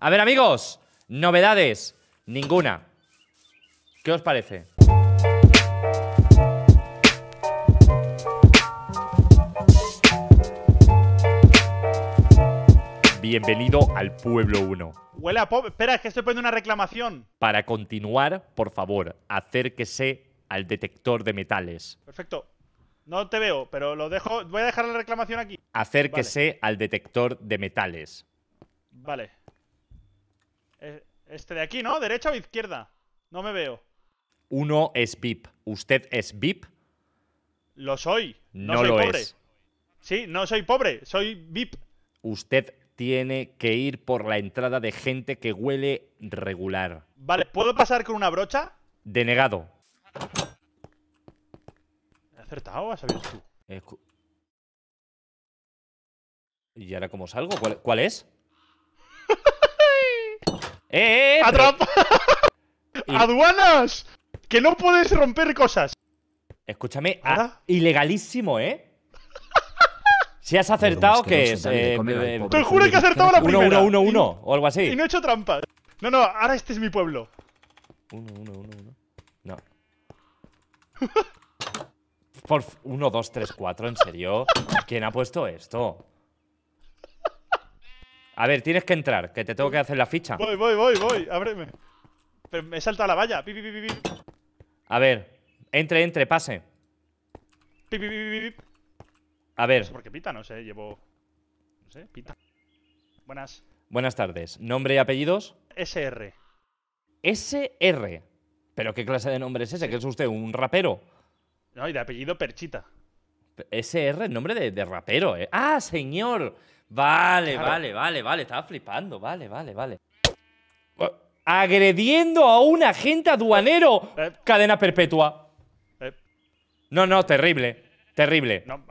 A ver, amigos, novedades. Ninguna. ¿Qué os parece? Bienvenido al Pueblo 1. Huele pop. Espera, es que estoy poniendo una reclamación. Para continuar, por favor, acérquese al detector de metales. Perfecto. No te veo, pero lo dejo. Voy a dejar la reclamación aquí. Acérquese al detector de metales. Vale. Eh, este de aquí, ¿no? ¿Derecha o izquierda? No me veo. Uno es VIP. ¿Usted es VIP? Lo soy. No, soy lo pobre. Es. Sí, no soy pobre, soy VIP. Usted tiene que ir por la entrada de gente que huele regular. Vale, ¿puedo pasar con una brocha? Denegado. ¿He acertado o has tú? ¿Y ahora cómo salgo? ¿Cuál, cuál es? ¡Eh! eh, eh ¡Atrapa! ¡Aduanas! ¡Que no puedes romper cosas! Escúchame, ah, ilegalísimo, ¿eh? Si has acertado, que eh, pues eh, te juro que he acertado la primera. 1, 1, 1, 1, o algo así. Y no he hecho trampas. No, no, ahora este es mi pueblo. 1, 1, 1, 1. No. Por 1, 2, 3, 4, ¿en serio? ¿Quién ha puesto esto? A ver, tienes que entrar, que te tengo que hacer la ficha. Voy, voy, voy, voy, ábreme. Pero me he saltado la valla. a ver, entre, entre, pase. A ver. No sé por qué pita, no sé, llevo. No sé, pita. Buenas. Buenas tardes. ¿Nombre y apellidos? SR. SR. ¿Pero qué clase de nombre es ese? ¿Qué es usted? ¿Un rapero? No, y de apellido Perchita. SR, nombre de, de rapero, ¿eh? ¡Ah, señor! Vale, vale, vale, vale. Estaba flipando. Vale, vale, vale. Agrediendo a un agente aduanero. Eh. Eh. Cadena perpetua. Eh. No, no, terrible. Terrible. No,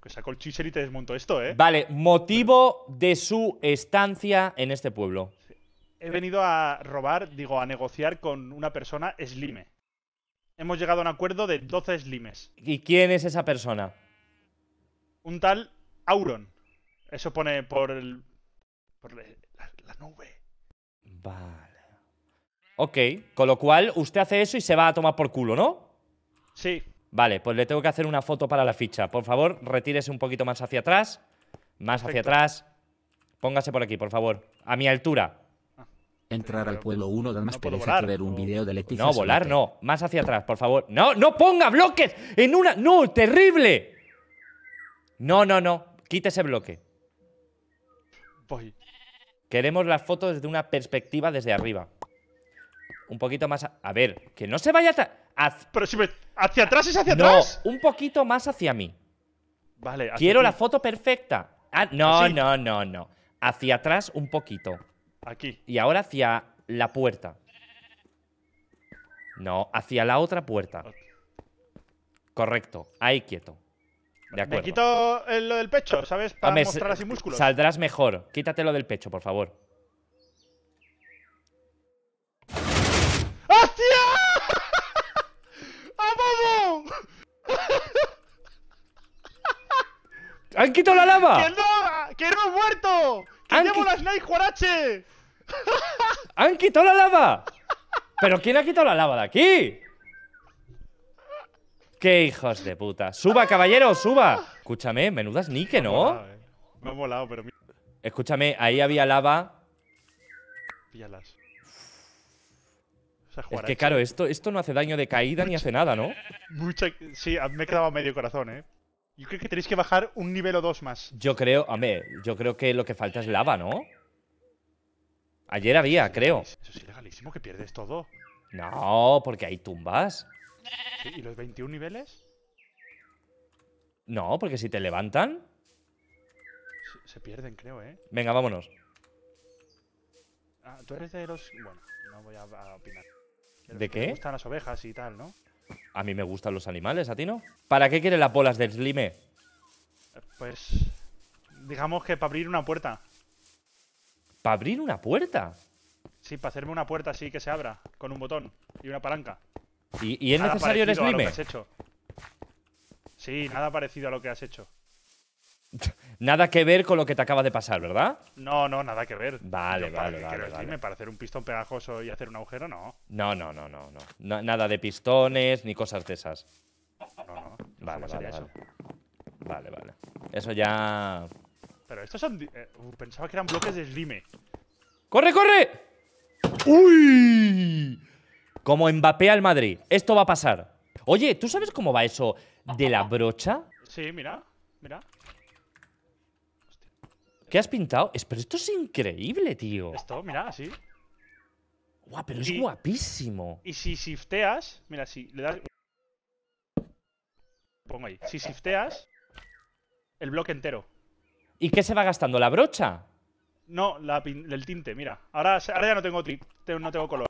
que sacó el chisel y te desmontó esto, ¿eh? Vale, motivo de su estancia en este pueblo. He venido a robar, digo, a negociar con una persona slime. Hemos llegado a un acuerdo de 12 slimes. ¿Y quién es esa persona? Un tal Auron. Eso pone por por la, nube. Vale. Ok, con lo cual usted hace eso y se va a tomar por culo, ¿no? Sí. Vale, pues le tengo que hacer una foto para la ficha. Por favor, retírese un poquito más hacia atrás. Más hacia atrás. Póngase por aquí, por favor. A mi altura. Ah. Entrar al pueblo 1 además más no ver un vídeo video de Leticia. No, volar no. Más hacia atrás, por favor. ¡No, no ponga bloques en una... ¡No, terrible! No, no, no. Quite ese bloque. Queremos la foto desde una perspectiva desde arriba. Un poquito más... A, ver, que no se vaya... Pero ¿Hacia atrás es hacia atrás? No, un poquito más hacia mí. Vale. Quiero la foto perfecta. Ah, no, no, no, no. Hacia atrás un poquito. Aquí. Y ahora hacia la puerta. No, hacia la otra puerta. Correcto, ahí quieto. De acuerdo. Me quito lo del pecho, ¿sabes? Para mostrar así músculos. Saldrás mejor. Quítate lo del pecho, por favor. ¡Hostia! ¡A ¡Han quitado la lava! ¡Que no! ¡Que no he muerto! ¡Que Han llevo la Snake Juarache! ¡Han quitado la lava! ¿Pero quién ha quitado la lava de aquí? Qué hijos de puta. Suba, caballero, suba. Escúchame, menudas que ¿no? Me ha molado, eh. pero... Escúchame, ahí había lava. Píllalas. es que claro, esto, esto no hace daño de caída ni hace nada, ¿no? Mucha, sí, me he quedado medio corazón, ¿eh? Yo creo que tenéis que bajar un nivel o dos más. Yo creo, hombre, yo creo que lo que falta es lava, ¿no? Ayer había, creo. Eso es ilegalísimo que pierdes todo. No, porque hay tumbas. ¿Y los 21 niveles? No, porque si te levantan. Se, pierden, creo, ¿eh? Venga, vámonos. Ah, tú eres de los. Bueno, no voy a, opinar. ¿De qué? Me gustan las ovejas y tal, ¿no? A mí me gustan los animales, ¿a ti no? ¿Para qué quieres las bolas del slime? Pues. Digamos que para abrir una puerta. ¿Para abrir una puerta? Sí, para hacerme una puerta así que se abra, con un botón y una palanca. ¿Y, es necesario el slime? Sí, nada parecido a lo que has hecho. Nada que ver con lo que te acaba de pasar, ¿verdad? No, no, nada que ver. Vale, Yo, vale, vale, vale. ¿Para hacer un pistón pegajoso y hacer un agujero? No. No, no, no, no. no. Nada de pistones ni cosas de esas. No, no. Vale, vale, vale. Eso? Vale, vale. Eso ya... Pero estos son... Eh, uh, pensaba que eran bloques de slime. ¡Corre, corre! ¡Uy! Como Mbappé al Madrid. Esto va a pasar. Oye, ¿tú sabes cómo va eso de la brocha? Sí, mira, mira. ¿Qué has pintado? Espero pero esto es increíble, tío. Esto, mira, así. Guau, pero es guapísimo. Y si shifteas, mira, si le das. Pongo ahí. Si shifteas, el bloque entero. ¿Y qué se va gastando? ¿La brocha? No, el tinte, mira. Ahora, ahora ya no tengo, no tengo color.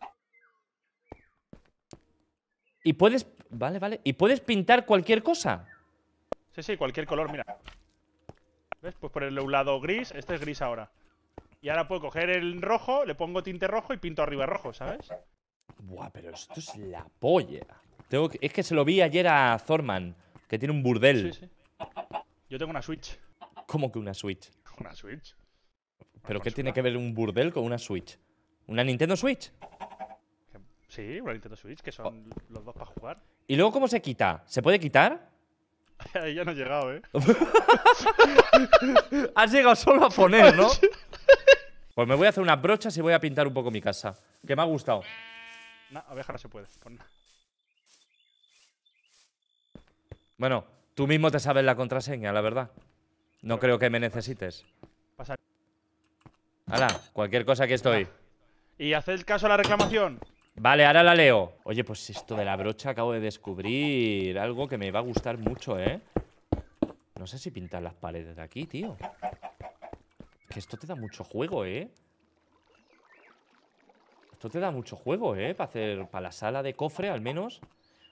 Y puedes. Vale, vale. Y puedes pintar cualquier cosa. Sí, sí, cualquier color, mira. ¿Ves? Pues ponerle un lado gris, este es gris ahora. Y ahora puedo coger el rojo, le pongo tinte rojo y pinto arriba rojo, ¿sabes? Buah, pero esto es la polla. Es que se lo vi ayer a Thorman, que tiene un burdel. Yo tengo una Switch. ¿Cómo que una Switch? Una Switch. ¿Pero qué tiene que ver un burdel con una Switch? ¿Una Nintendo Switch? Sí, una Nintendo Switch, que son los dos para jugar. ¿Y luego cómo se quita? ¿Se puede quitar? Ahí ya no he llegado, ¿eh? Has llegado solo a poner, ¿no? pues me voy a hacer unas brochas y voy a pintar un poco mi casa. Que me ha gustado. No, oveja no se puede. Bueno, tú mismo te sabes la contraseña, la verdad. No creo que me necesites. Ala, cualquier cosa que estoy. ¿Y haced caso a la reclamación? Vale, ahora la leo. Oye, pues esto de la brocha acabo de descubrir algo que me va a gustar mucho, ¿eh? No sé si pintar las paredes de aquí, tío. Que esto te da mucho juego, ¿eh? Esto te da mucho juego, ¿eh? Para hacer... Para la sala de cofre, al menos.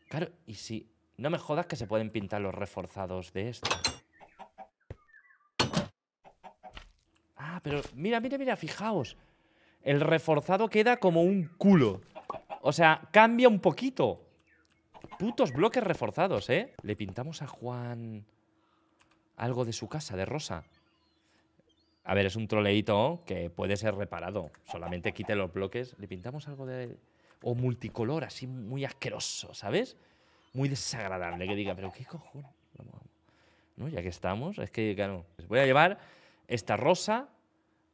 Claro, y si... No me jodas que se pueden pintar los reforzados de esto. Ah, pero mira, mira, mira, fijaos. El reforzado queda como un culo. O sea, cambia un poquito. Putos bloques reforzados, ¿eh? Le pintamos a Juan algo de su casa, de rosa. A ver, es un troleíto que puede ser reparado. Solamente quite los bloques. Le pintamos algo de... O multicolor, así muy asqueroso, ¿sabes? Muy desagradable. Que diga, pero ¿qué cojones? ¿No? Ya que estamos, es que, claro... Pues voy a llevar esta rosa.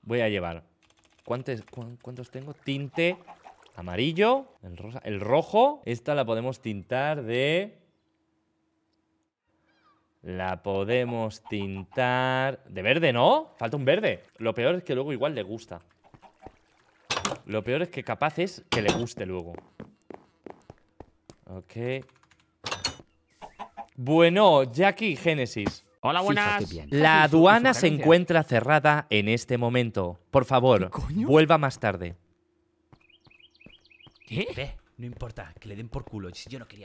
Voy a llevar... ¿Cuántos, cuántos tengo? Tinte amarillo, el, rosa, el rojo. Esta la podemos tintar de... La podemos tintar... De verde, ¿no? Falta un verde. Lo peor es que luego igual le gusta. Lo peor es que capaz es que le guste luego. Ok. Bueno, Jackie Génesis. Hola, buenas. La aduana se encuentra cerrada en este momento. Por favor, vuelva más tarde. ¿Qué? no importa, que le den por culo.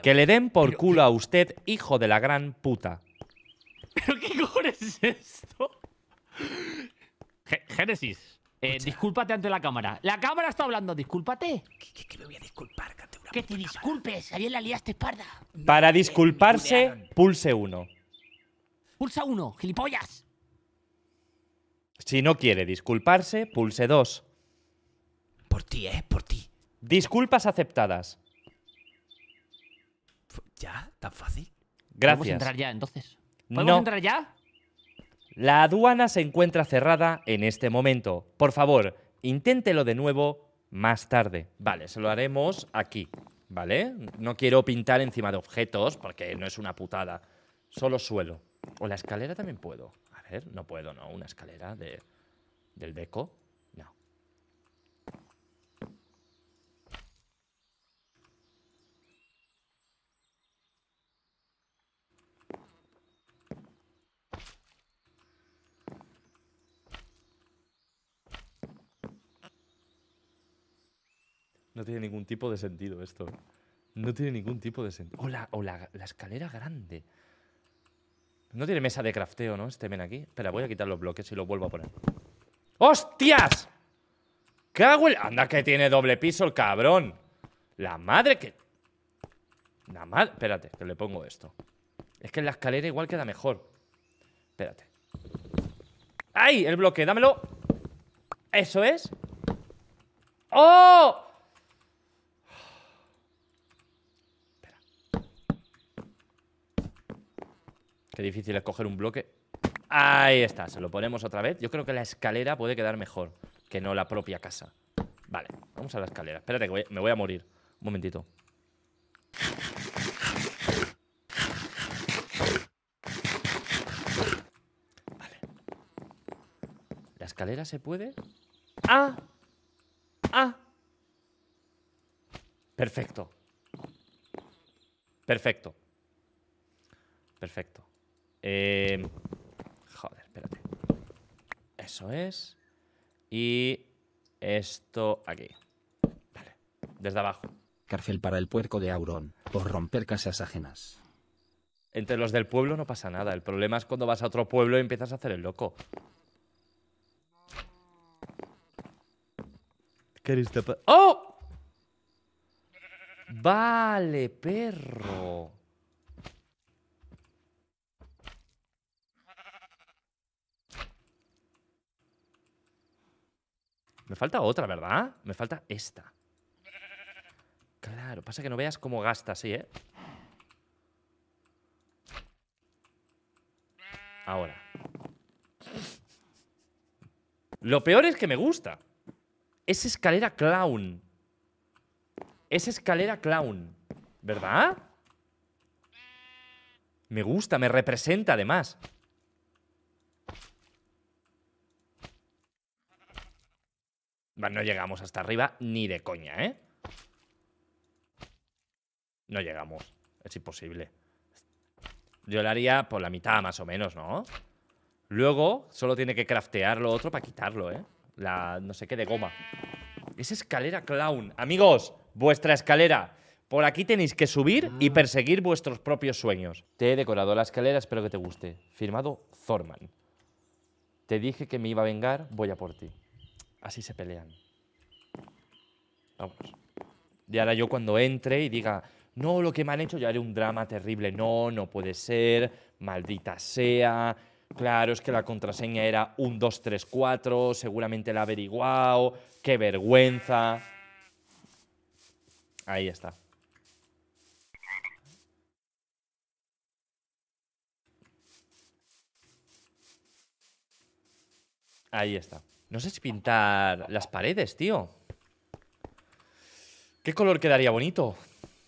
Que le den por culo a usted, hijo de la gran puta. ¿Pero qué cojones es esto? Génesis, eh, discúlpate ante la cámara. La cámara está hablando, discúlpate. ¿Qué, me voy a disculpar, Que te disculpes, A la liaste parda. Para disculparse, pulse 1. Pulsa 1, gilipollas. Si no quiere disculparse, pulse 2. Por ti, ¿eh? Por ti. Disculpas aceptadas. ¿Ya? ¿Tan fácil? Gracias. ¿Podemos entrar ya entonces? ¿Podemos entrar ya? La aduana se encuentra cerrada en este momento. Por favor, inténtelo de nuevo más tarde. Vale, se lo haremos aquí. ¿Vale? No quiero pintar encima de objetos porque no es una putada. Solo suelo. O la escalera también puedo. A ver, no puedo, no. Una escalera de, del beco? No tiene ningún tipo de sentido esto. ¿eh? No tiene ningún tipo de sentido. O, la, escalera grande. No tiene mesa de crafteo, ¿no? Este men aquí. Espera, voy a quitar los bloques y lo vuelvo a poner. ¡Hostias! ¡Cago el... Anda que tiene doble piso el cabrón. La madre que... La madre... Espérate, que le pongo esto. Es que en la escalera igual queda mejor. Espérate. ¡Ay! El bloque, dámelo. Eso es. ¡Oh! Qué difícil es coger un bloque. Ahí está, se lo ponemos otra vez. Yo creo que la escalera puede quedar mejor que no la propia casa. Vale, vamos a la escalera. Espérate que me voy a morir. Un momentito. Vale. ¿La escalera se puede? ¡Ah! ¡Ah! Perfecto. Perfecto. Perfecto. Eh, joder, espérate. Eso es. Y esto aquí. Vale. Desde abajo. Cárcel para el puerco de Aurón, por romper casas ajenas. Entre los del pueblo no pasa nada. El problema es cuando vas a otro pueblo y empiezas a hacer el loco. ¡Oh! Vale, perro. Me falta otra, ¿verdad? Me falta esta. Claro, pasa que no veas cómo gasta sí, ¿eh? Ahora. Lo peor es que me gusta. Es escalera clown. Es escalera clown. ¿Verdad? Me gusta, me representa además. No llegamos hasta arriba ni de coña, ¿eh? No llegamos. Es imposible. Yo lo haría por la mitad más o menos, ¿no? Luego solo tiene que craftear lo otro para quitarlo, ¿eh? La no sé qué de goma. Es escalera clown. Amigos, vuestra escalera. Por aquí tenéis que subir y perseguir vuestros propios sueños. Te he decorado la escalera, espero que te guste. Firmado Zorman. Te dije que me iba a vengar, voy a por ti. Así se pelean. Vamos. Y ahora yo cuando entre y diga, no, lo que me han hecho, yo haré un drama terrible. No, no puede ser, maldita sea. Claro, es que la contraseña era 1234, seguramente la ha averiguado, qué vergüenza. Ahí está. Ahí está. No sé si pintar las paredes, tío. ¿Qué color quedaría bonito?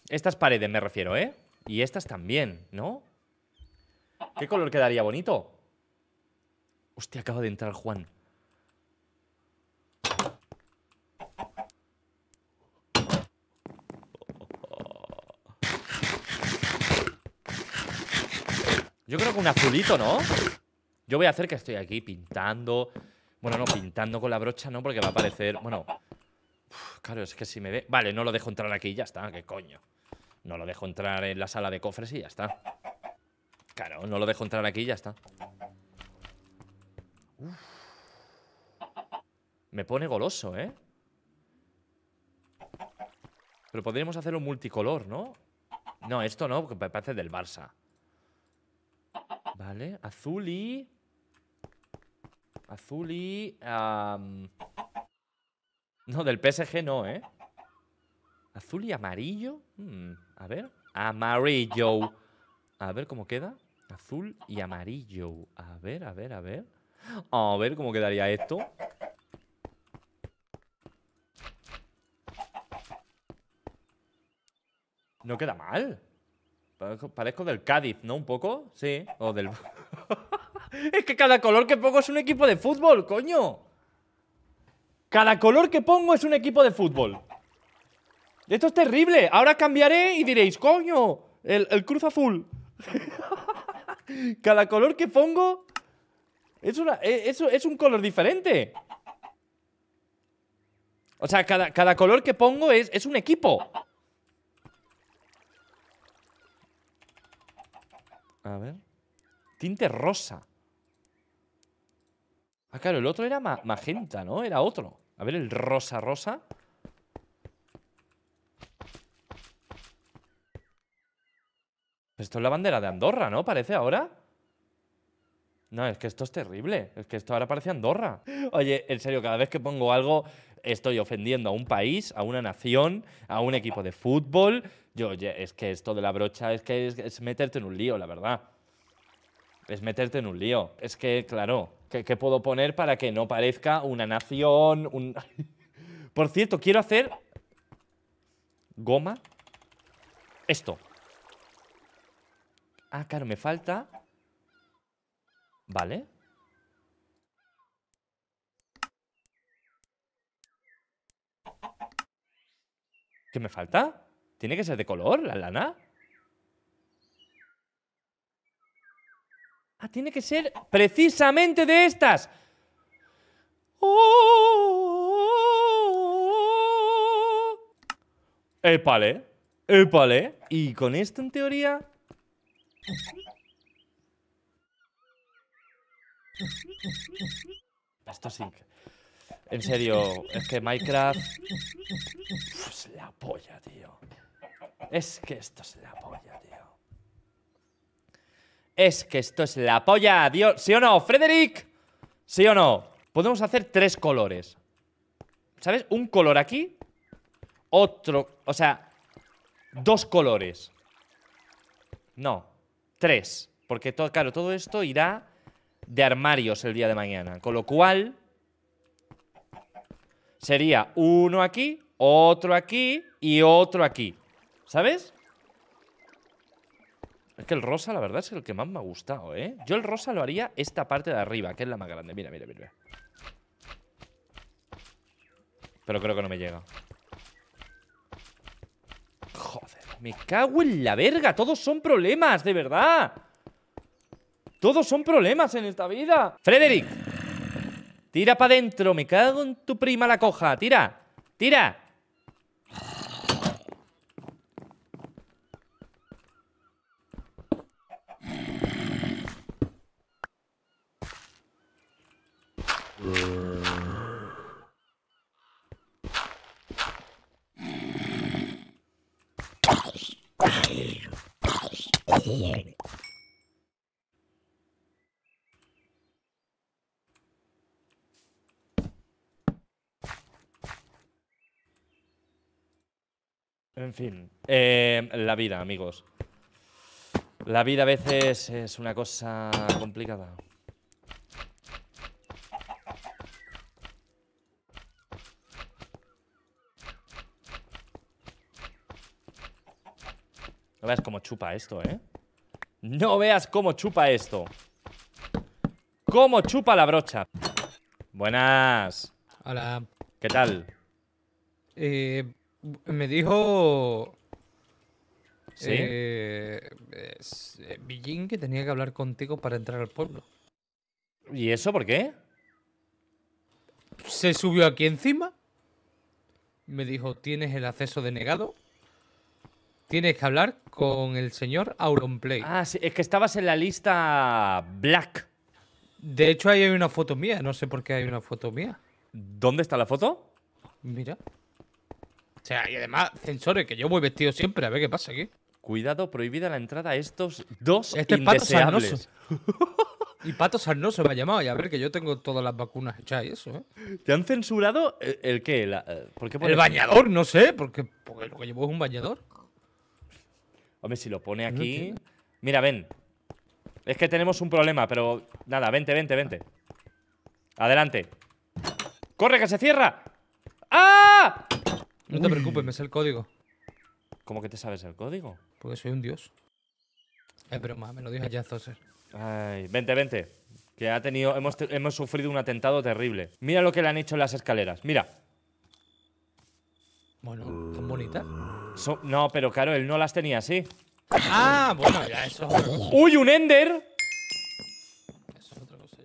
Estas paredes me refiero, ¿eh? Y estas también, ¿no? ¿Qué color quedaría bonito? Hostia, acaba de entrar Juan. Yo creo que un azulito, ¿no? Yo voy a hacer que estoy aquí pintando bueno, no, pintando con la brocha no, porque va a aparecer... Bueno, claro, es que si me ve... Vale, no lo dejo entrar aquí y ya está, qué coño. No lo dejo entrar en la sala de cofres y ya está. Claro, no lo dejo entrar aquí y ya está. Me pone goloso, ¿eh? Pero podríamos hacer un multicolor, ¿no? No, esto no, porque parece del Barça. Vale, azul y... Azul y... No, del PSG no, ¿eh? Azul y amarillo. Hmm, a ver. Amarillo. A ver cómo queda. Azul y amarillo. A ver, a ver, a ver. A ver cómo quedaría esto. No queda mal. Parezco del Cádiz, ¿no? Un poco. Sí. O del... Es que cada color que pongo es un equipo de fútbol, coño. Cada color que pongo es un equipo de fútbol. Esto es terrible. Ahora cambiaré y diréis, coño, el, el cruz azul. Cada color que pongo e, es, un color diferente. O sea, cada, color que pongo es, es un equipo. A ver. Tinte rosa. Ah, claro, el otro era magenta, ¿no? Era otro. A ver, el rosa rosa. Pues esto es la bandera de Andorra, ¿no? Parece ahora. No, es que esto es terrible. Es que esto ahora parece Andorra. Oye, en serio, cada vez que pongo algo estoy ofendiendo a un país, a una nación, a un equipo de fútbol. Yo, oye, es que esto de la brocha es que es meterte en un lío, la verdad es meterte en un lío. Es que, claro, ¿qué, puedo poner para que no parezca una nación? Un... Por cierto, quiero hacer goma. Esto. Ah, claro, me falta... Vale. ¿Qué me falta? ¿Tiene que ser de color la lana? Ah, tiene que ser precisamente de estas. Oh. Épale, épale. Y con esto, en teoría... Esto sí. En serio, es que Minecraft... es la polla, tío. Es que esto es la polla, tío. Es que esto es la polla, Dios. ¿Sí o no, Frederick? ¿Sí o no? Podemos hacer tres colores. ¿Sabes? Un color aquí. Otro, o sea, dos colores. No, tres. Porque, todo, claro, todo esto irá de armarios el día de mañana. Con lo cual, sería uno aquí, otro aquí y otro aquí. ¿Sabes? Es que el rosa, la verdad, es el que más me ha gustado, ¿eh? Yo el rosa lo haría esta parte de arriba, que es la más grande. Mira, mira, mira. Pero creo que no me llega. Joder, me cago en la verga. Todos son problemas, de verdad. Todos son problemas en esta vida. Frederick. Tira para adentro. Me cago en tu prima la coja. Tira. Tira. En fin, eh, la vida, amigos. La vida a veces es una cosa complicada. No veas cómo chupa esto, ¿eh? No veas cómo chupa esto. Cómo chupa la brocha. Buenas. Hola. ¿Qué tal? Eh, me dijo. ¿Sí? Eh, eh que tenía que hablar contigo para entrar al pueblo. ¿Y eso por qué? Se subió aquí encima. Me dijo: Tienes el acceso denegado. Tienes que hablar con el señor Auronplay. Ah, es que estabas en la lista Black. De hecho, ahí hay una foto mía. No sé por qué hay una foto mía. ¿Dónde está la foto? Mira. O sea, y además, censores, que yo voy vestido siempre, a ver qué pasa aquí. Cuidado, prohibida la entrada a estos dos este indeseables. Pato y Pato Sarnoso me ha llamado, y a ver que yo tengo todas las vacunas hechas y eso, ¿eh? ¿Te han censurado el, qué? La, eh, ¿por el bañador, no sé, porque, lo que llevo es un bañador. Hombre, si lo pone aquí. Mira, ven. Es que tenemos un problema, pero nada, vente, vente, vente. Adelante. ¡Corre, que se cierra! ¡Ah! No te preocupes, me sé el código. ¿Cómo que te sabes el código? Porque soy un dios. Eh, pero más me lo dijo ya Zoser. Ay, vente, vente. Que ha tenido, hemos, sufrido un atentado terrible. Mira lo que le han hecho en las escaleras. Mira. Bueno, son bonitas. no, pero claro, él no las tenía así. Ah, bueno, ya eso. ¡Uy, un Ender! Eso es otra cosa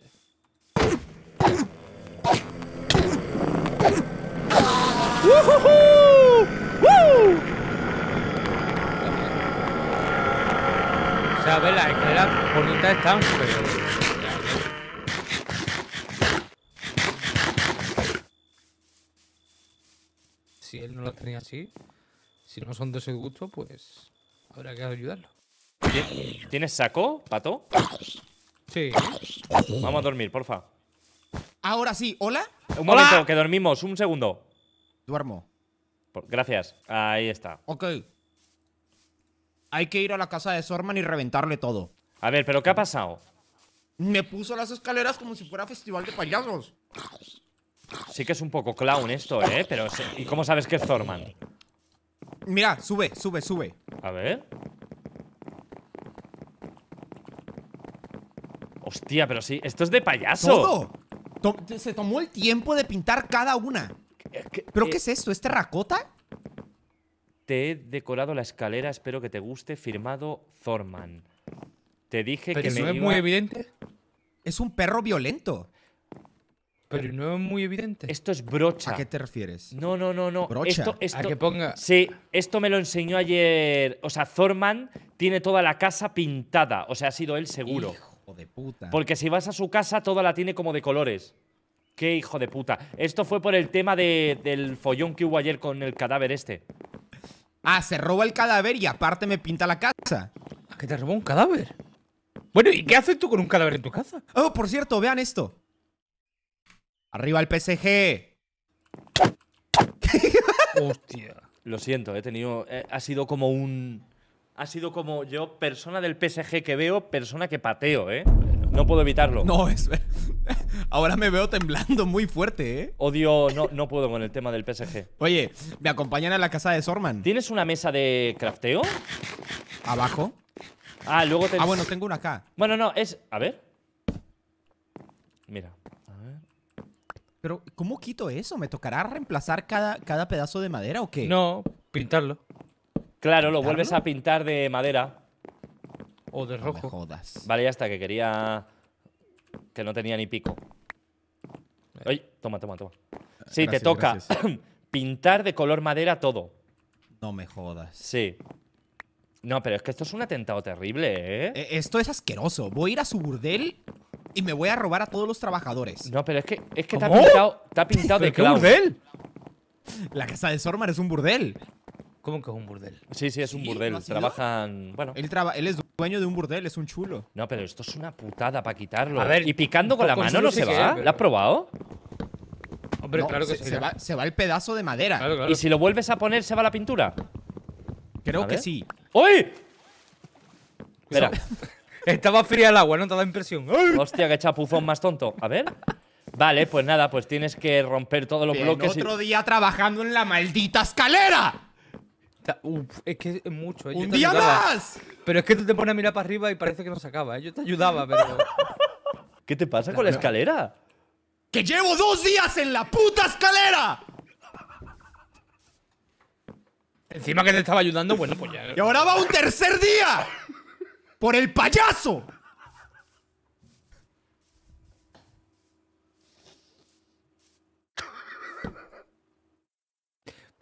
ya. ¡Uh, a ver, las escaleras están, Si él no lo tenía así, si no son de su gusto, pues habrá que ayudarlo. ¿Tienes saco, pato? Sí. Vamos a dormir, porfa. Ahora sí, ¿hola? Un momento, que dormimos, un segundo. Duermo. Gracias. Ahí está. Ok hay que ir a la casa de Zorman y reventarle todo. A ver, ¿pero qué ha pasado? Me puso las escaleras como si fuera festival de payasos. Sí que es un poco clown esto, ¿eh? Pero ¿Y cómo sabes que es Zorman? Mira, sube, sube, sube. A ver. Hostia, pero sí, esto es de payaso. Todo. se tomó el tiempo de pintar cada una. ¿Pero qué es esto? ¿Es terracota? Te he decorado la escalera, espero que te guste, firmado Thorman. Te dije Pero que eso es muy evidente. Es un perro violento. Pero no es muy evidente. Esto es brocha. ¿A qué te refieres? No, no, no, no. Brocha. Esto, a que ponga. Sí, esto me lo enseñó ayer. O sea, Thorman tiene toda la casa pintada. O sea, ha sido él seguro. Hijo de puta. Porque si vas a su casa, toda la tiene como de colores. Qué hijo de puta. Esto fue por el tema del follón que hubo ayer con el cadáver este. Ah, se roba el cadáver y aparte me pinta la casa. ¿A qué te robó un cadáver? Bueno, ¿y qué haces tú con un cadáver en tu casa? Oh, por cierto, vean esto. Arriba el PSG. Hostia. Lo siento, he tenido. Eh, ha sido como un. Ha sido como yo, persona del PSG que veo, persona que pateo, ¿eh? No puedo evitarlo. No, es. Ahora me veo temblando muy fuerte, ¿eh? Odio, no, no puedo con el tema del PSG. Oye, me acompañan a la casa de Sorman. ¿Tienes una mesa de crafteo? Abajo. Ah, luego te. Ah, bueno, tengo una acá. Bueno, no, es. A ver. Mira. A ver. Pero, ¿cómo quito eso? ¿Me tocará reemplazar cada, cada pedazo de madera o qué? No, pintarlo. Claro, lo vuelves a pintar de madera. O de rojo. No me jodas. Vale, ya está, que quería. Que no tenía ni pico. Oye, eh. toma, toma, toma. Eh, sí, te toca pintar de color madera todo. No me jodas. Sí. No, pero es que esto es un atentado terrible, ¿eh? E, esto es asqueroso. Voy a ir a su burdel y me voy a robar a todos los trabajadores. No, pero es que, es que pintado, te pintado de burdel? La casa de Sormar es un burdel. ¿Cómo que es un burdel? Sí, sí, es un burdel. Trabajan. Bueno. Él, es dueño de un burdel, es un chulo. No, pero esto es una putada para quitarlo. A ver, y picando con la mano no se va. Eh, ¿La has probado? Hombre, claro que se, se, va, el pedazo de madera. ¿Y si lo vuelves a poner, se va la pintura? Creo que sí. ¡Uy! Espera. Estaba fría el agua, ¿no? Te da impresión. Hostia, qué chapuzón más tonto. A ver. Vale, pues nada, pues tienes que romper todos los Bien, bloques. Otro día trabajando en la maldita escalera es que es mucho. ¿eh? ¡Un día más! Pero es que tú te pones a mirar para arriba y parece que no se acaba. ¿eh? Yo te ayudaba, pero. ¿Qué te pasa con la escalera? ¡Que llevo dos días en la puta escalera! Encima que te estaba ayudando, bueno, pues ya. ¡Y ahora va un tercer día! ¡Por el payaso!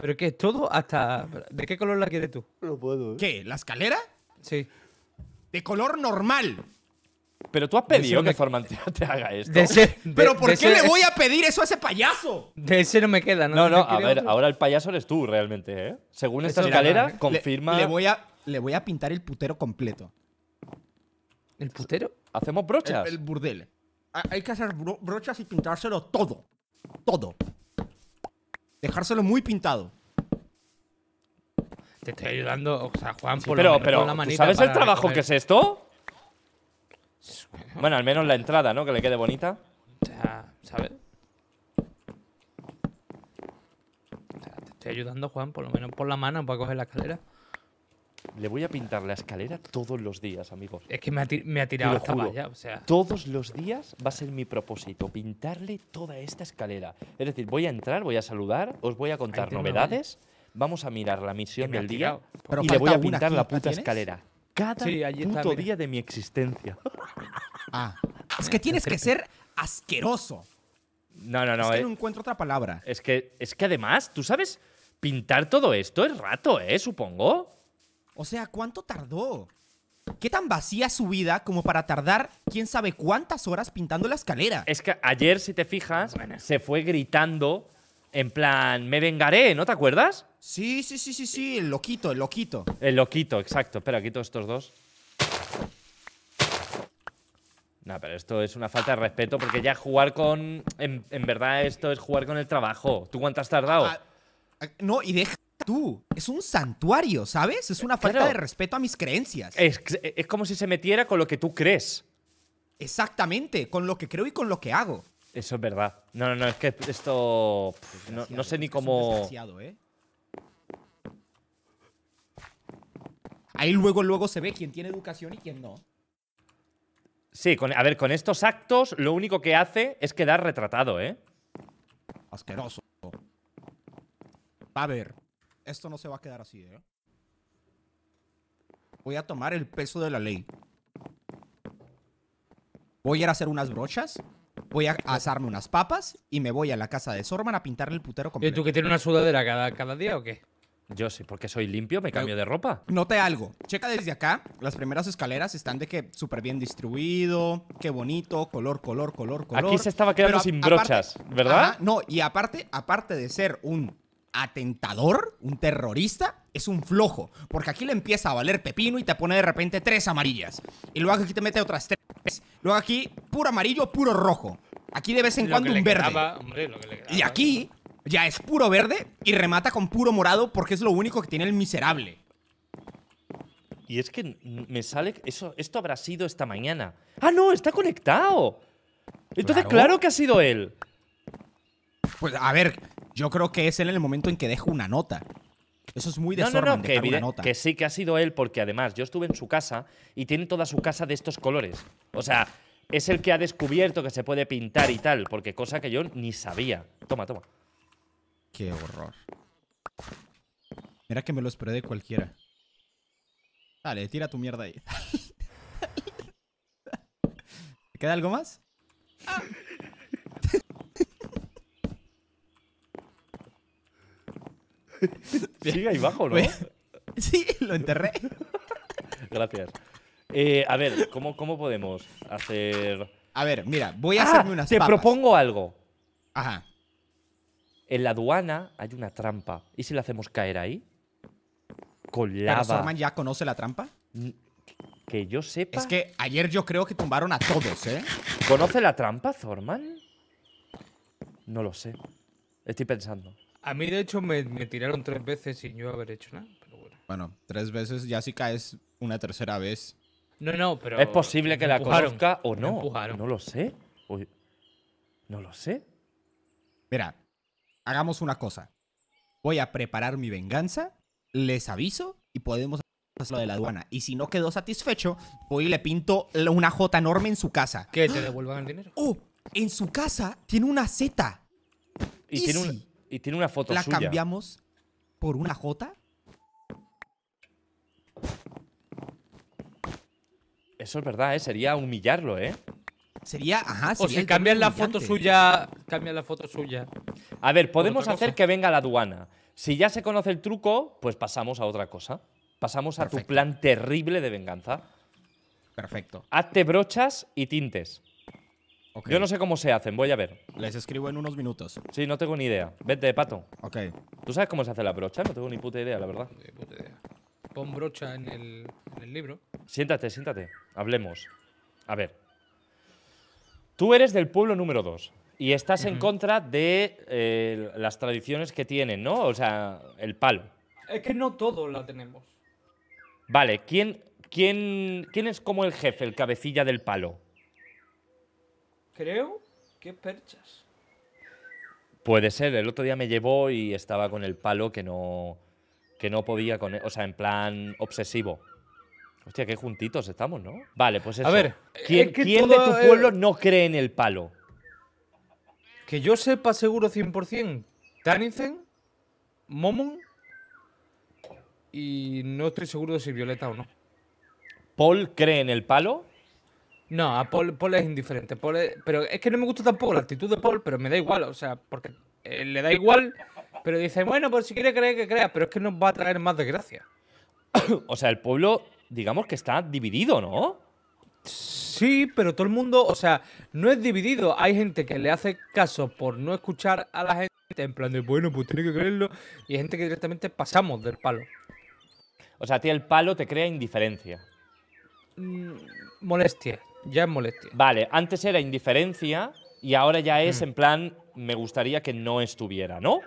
¿Pero qué? ¿Todo? Hasta. ¿De qué color la quieres tú? No puedo. ¿eh? ¿Qué? ¿La escalera? Sí. De color normal. Pero tú has pedido que, que te haga esto. Pero ¿por qué le voy a pedir eso a ese payaso? De ese no me queda, ¿no? No, no, a ver, ahora el payaso eres tú realmente, ¿eh? Según esta escalera, confirma. Le, voy a, le voy a pintar el putero completo. ¿El putero? ¿Hacemos brochas? El, burdel. Ah, hay que hacer brochas y pintárselo todo. Todo dejárselo muy pintado. Te estoy ayudando, o sea, Juan, por pero, lo pero, la manita ¿Sabes el trabajo que es esto? Bueno, al menos la entrada, ¿no? Que le quede bonita. O sea, ¿sabes? te estoy ayudando, Juan, por lo menos por la mano para coger la escalera le voy a pintar la escalera todos los días, amigos. Es que me ha, tirado la Todos los días va a ser mi propósito, pintarle toda esta escalera. Es decir, voy a entrar, voy a saludar, os voy a contar novedades, vamos a mirar la misión del día y le voy a pintar la puta escalera. Cada día de mi existencia. Ah. Es que tienes que ser asqueroso. No, no, no. Es eh. no encuentro otra palabra. Es que, es que además, ¿tú sabes? Pintar todo esto es rato, ¿eh? Supongo. O sea, ¿cuánto tardó? ¿Qué tan vacía su vida como para tardar quién sabe cuántas horas pintando la escalera? Es que ayer, si te fijas, se fue gritando en plan, me vengaré, ¿no te acuerdas? Sí, sí, sí, sí, sí, el loquito, el loquito. El loquito, exacto. Espera, quito estos dos. No, pero esto es una falta de respeto porque ya jugar con... En, verdad esto es jugar con el trabajo. ¿Tú cuánto has tardado? Ah, ah, no, y deja tú. Es un santuario, ¿sabes? Es una falta de respeto a mis creencias. Es, como si se metiera con lo que tú crees. Exactamente, con lo que creo y con lo que hago. Eso es verdad. No, no, no, es que esto. no, sé ni cómo. ¿eh? Ahí luego, luego se ve quién tiene educación y quién no. Sí, con, a ver, con estos actos lo único que hace es quedar retratado, ¿eh? Asqueroso. Va a ver esto no se va a quedar así, ¿eh? Voy a tomar el peso de la ley. Voy a ir a hacer unas brochas, voy a asarme unas papas y me voy a la casa de Sorman a pintarle el putero completo. ¿Y tú que tienes una sudadera cada, cada día o qué? Yo sí, porque soy limpio, me cambio de ropa. Note algo. Checa desde acá. Las primeras escaleras están de que súper bien distribuido. Qué bonito. Color, color, color, color. Aquí se estaba quedando sin brochas, ¿verdad? no, y aparte, aparte de ser un atentador, un terrorista, es un flojo. Porque aquí le empieza a valer pepino y te pone de repente tres amarillas. Y luego aquí te mete otras tres. Luego aquí, puro amarillo, puro rojo. Aquí de vez en cuando un verde. y aquí ya es puro verde y remata con puro morado porque es lo único que tiene el miserable. Y es que me sale. Eso, esto habrá sido esta mañana. ¡Ah, no! ¡Está conectado! Entonces, claro que ha sido él. Pues a ver, yo creo que es él en el momento en que dejo una nota. Eso es muy de no, no, no, que, nota. que sí que ha sido él, porque además yo estuve en su casa y tiene toda su casa de estos colores. O sea, es el que ha descubierto que se puede pintar y tal, porque cosa que yo ni sabía. Toma, toma. Qué horror. Mira que me lo esperé de cualquiera. Dale, tira tu mierda ahí. ¿Te queda algo más? Ah. Sigue ahí bajo, ¿no? Sí, lo enterré. Gracias. Eh, a ver, ¿cómo, ¿cómo podemos hacer...? A ver, mira, voy a hacerme ah, hacerme unas te propongo algo. Ajá. En la aduana hay una trampa. ¿Y si la hacemos caer ahí? Con lava. ¿Pero ya conoce la trampa? Que yo sepa. Es que ayer yo creo que tumbaron a todos, ¿eh? ¿Conoce la trampa, Zorman? No lo sé. Estoy pensando. A mí, de hecho, me, tiraron tres veces sin yo haber hecho nada. bueno. tres veces, ya si caes una tercera vez. No, no, pero. Es posible que la conozca o no. No lo sé. no lo sé. Mira, hagamos una cosa. Voy a preparar mi venganza, les aviso y podemos hacer lo de la aduana. Y si no quedó satisfecho, voy y le pinto una J enorme en su casa. que ¿Te devuelvan el dinero? ¡Oh! En su casa tiene una Z. Y tiene un. Y tiene una foto suya. ¿La cambiamos por una J? Eso es verdad, ¿eh? Sería humillarlo, ¿eh? Sería, ajá, sería O si cambian la foto suya, cambia la foto suya. A ver, podemos hacer que venga la aduana. Si ya se conoce el truco, pues pasamos a otra cosa. Pasamos a tu plan terrible de venganza. Perfecto. Hazte brochas y tintes. Yo no sé cómo se hacen, voy a ver. Les escribo en unos minutos. Sí, no tengo ni idea. Vete, pato. Ok. ¿Tú sabes cómo se hace la brocha? No tengo ni puta idea, la verdad. Ni puta idea. Pon brocha en el, libro. Siéntate, siéntate. Hablemos. A ver. Tú eres del pueblo número 2 y estás en contra de eh, las tradiciones que tienen, ¿no? O sea, el palo. Es que no todos la tenemos. Vale, ¿quién, quién, quién es como el jefe, el cabecilla del palo? creo que perchas. Puede ser, el otro día me llevó y estaba con el palo que no, que no podía con él, o sea, en plan obsesivo. Hostia, qué juntitos estamos, ¿no? Vale, pues eso. A ver, ¿quién, de tu pueblo no cree en el palo? Que yo sepa seguro 100%, Tanizen, Momon y no estoy seguro de si Violeta o no. ¿Paul cree en el palo? No, a Paul, es indiferente. pero es que no me gusta tampoco la actitud de Paul, pero me da igual, o sea, porque eh, le da igual, pero dice, bueno, por si quiere creer que crea, pero es que nos va a traer más desgracia. o sea, el pueblo, digamos que está dividido, ¿no? Sí, pero todo el mundo, o sea, no es dividido. Hay gente que le hace caso por no escuchar a la gente, en plan de, bueno, pues tiene que creerlo, y hay gente que directamente pasamos del palo. O sea, a ti el palo te crea indiferencia. Mm, molestia, ya es molestia. Vale, antes era indiferencia y ahora ya es mm. en plan, me gustaría que no estuviera, ¿no?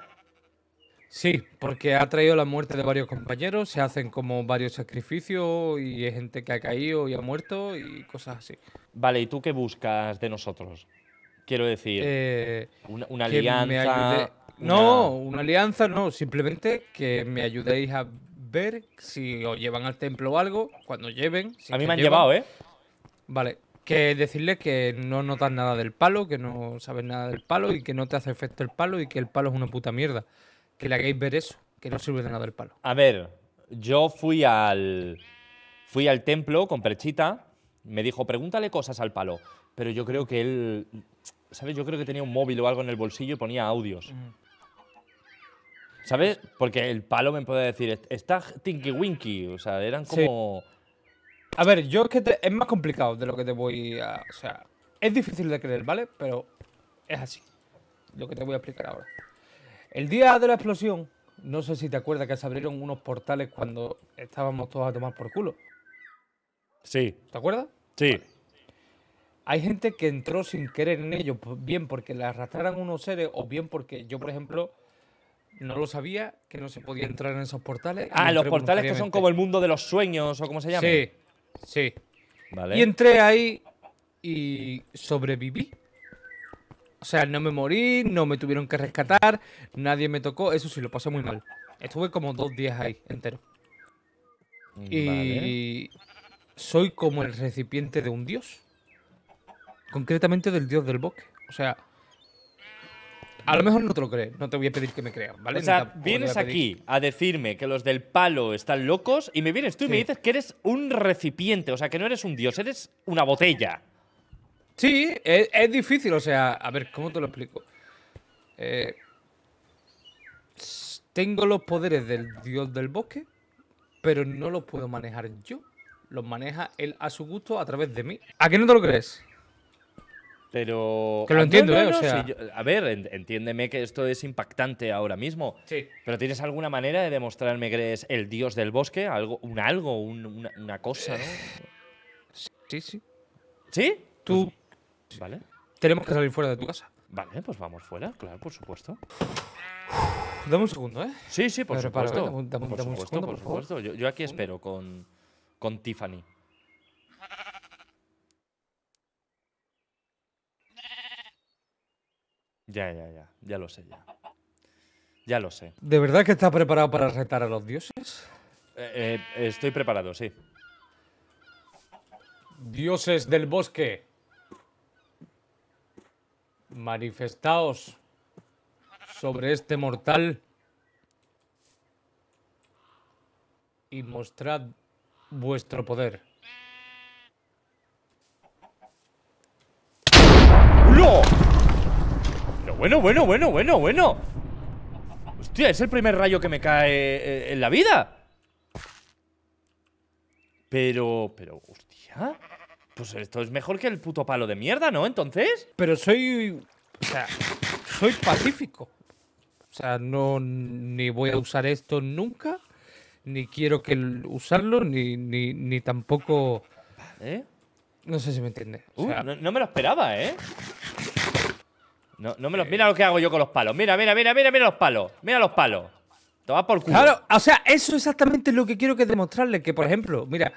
Sí, porque ha traído la muerte de varios compañeros, se hacen como varios sacrificios y hay gente que ha caído y ha muerto y cosas así. Vale, ¿y tú qué buscas de nosotros? Quiero decir, eh, una, alianza. No, una alianza no, simplemente que me ayudéis a ver si os llevan al templo o algo, cuando lleven. a mí me han llevado, ¿eh? Vale, que decirle que no notas nada del palo, que no sabes nada del palo y que no te hace efecto el palo y que el palo es una puta mierda. Que le hagáis ver eso, que no sirve de nada el palo. A ver, yo fui al fui al templo con Perchita, me dijo, "Pregúntale cosas al palo." Pero yo creo que él ¿sabes? Yo creo que tenía un móvil o algo en el bolsillo y ponía audios. Mm. ¿Sabes? Porque el palo me puede decir, está Tinky Winky, o sea, eran como a ver, yo es que es más complicado de lo que te voy a... O sea, es difícil de creer, ¿vale? Pero es así. Lo que te voy a explicar ahora. El día de la explosión, no sé si te acuerdas que se abrieron unos portales cuando estábamos todos a tomar por culo. Sí. ¿Te acuerdas? Sí. Hay gente que entró sin querer en ellos, pues, bien porque le arrastraran unos seres o bien porque yo, por ejemplo, no lo sabía, que no se podía entrar en esos portales. Ah, los portales que son como el mundo de los sueños o como se llama. Sí, Sí. Vale. Y entré ahí y sobreviví. O sea, no me morí, no me tuvieron que rescatar, nadie me tocó. Eso sí, lo pasé muy mal. Estuve como dos días ahí, entero. Y soy como el recipiente de un dios. Concretamente del dios del bosque. O sea, a lo mejor no te lo crees, no te voy a pedir que me creas, ¿vale? O sea, vienes aquí a decirme que los del palo están locos y me vienes tú y me dices que eres un recipiente, o sea, que no eres un dios, eres una botella. Sí, es, difícil, o sea, a ver, ¿cómo te lo explico? Eh, tengo los poderes del dios del bosque, pero no los puedo manejar yo. Los maneja él a su gusto a través de mí. ¿A qué no te lo crees? Pero. Que lo ah, entiendo, ¿eh? O sea... a ver, entiéndeme que esto es impactante ahora mismo. Sí. Pero ¿tienes alguna manera de demostrarme que eres el dios del bosque? ¿Algo, un algo, una, cosa, ¿no? Sí, sí. ¿Sí? Tú. Pues, vale. Tenemos que salir fuera de tu casa. Vale, pues vamos fuera, claro, por supuesto. Dame un segundo, ¿eh? Sí, sí, por supuesto. por supuesto, por, supuesto. Yo, aquí espero con Tiffany. Ya, ya, ya. Ya lo sé, ya. Ya lo sé. ¿De verdad que estás preparado para retar a los dioses? Eh, eh, estoy preparado, sí. Dioses del bosque. Manifestaos sobre este mortal y mostrad vuestro poder. ¡No! bueno, bueno, bueno, bueno, bueno Hostia, es el primer rayo que me cae eh, en la vida Pero, pero, hostia Pues esto es mejor que el puto palo de mierda, ¿no? Entonces Pero soy, o sea, soy pacífico O sea, no, ni voy a usar esto nunca Ni quiero que usarlo, ni, ni, tampoco... ¿Eh? No sé si me entiende. Uh, no, me lo esperaba, ¿eh? No, no me los, mira lo que hago yo con los palos. Mira, mira, mira, mira, mira los palos. Mira los palos. Toma por culo. Claro, o sea, eso exactamente es lo que quiero que demostrarle. Que, por ejemplo, mira,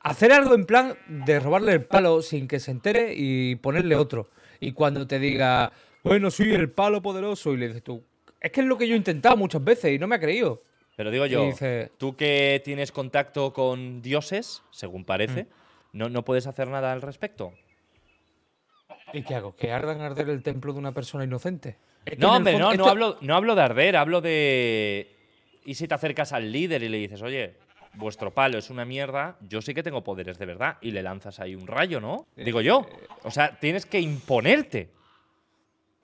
hacer algo en plan de robarle el palo sin que se entere y ponerle otro. Y cuando te diga, bueno, sí, el palo poderoso, y le dices tú, es que es lo que yo he intentado muchas veces y no me ha creído. Pero digo yo, tú que tienes contacto con dioses, según parece, mm. no, no puedes hacer nada al respecto. ¿Y qué hago? ¿Que ardan arder el templo de una persona inocente? No, hombre, no, no, hablo, no hablo de arder, hablo de. ¿Y si te acercas al líder y le dices, oye, vuestro palo es una mierda, yo sí que tengo poderes de verdad. Y le lanzas ahí un rayo, ¿no? Digo yo. O sea, tienes que imponerte.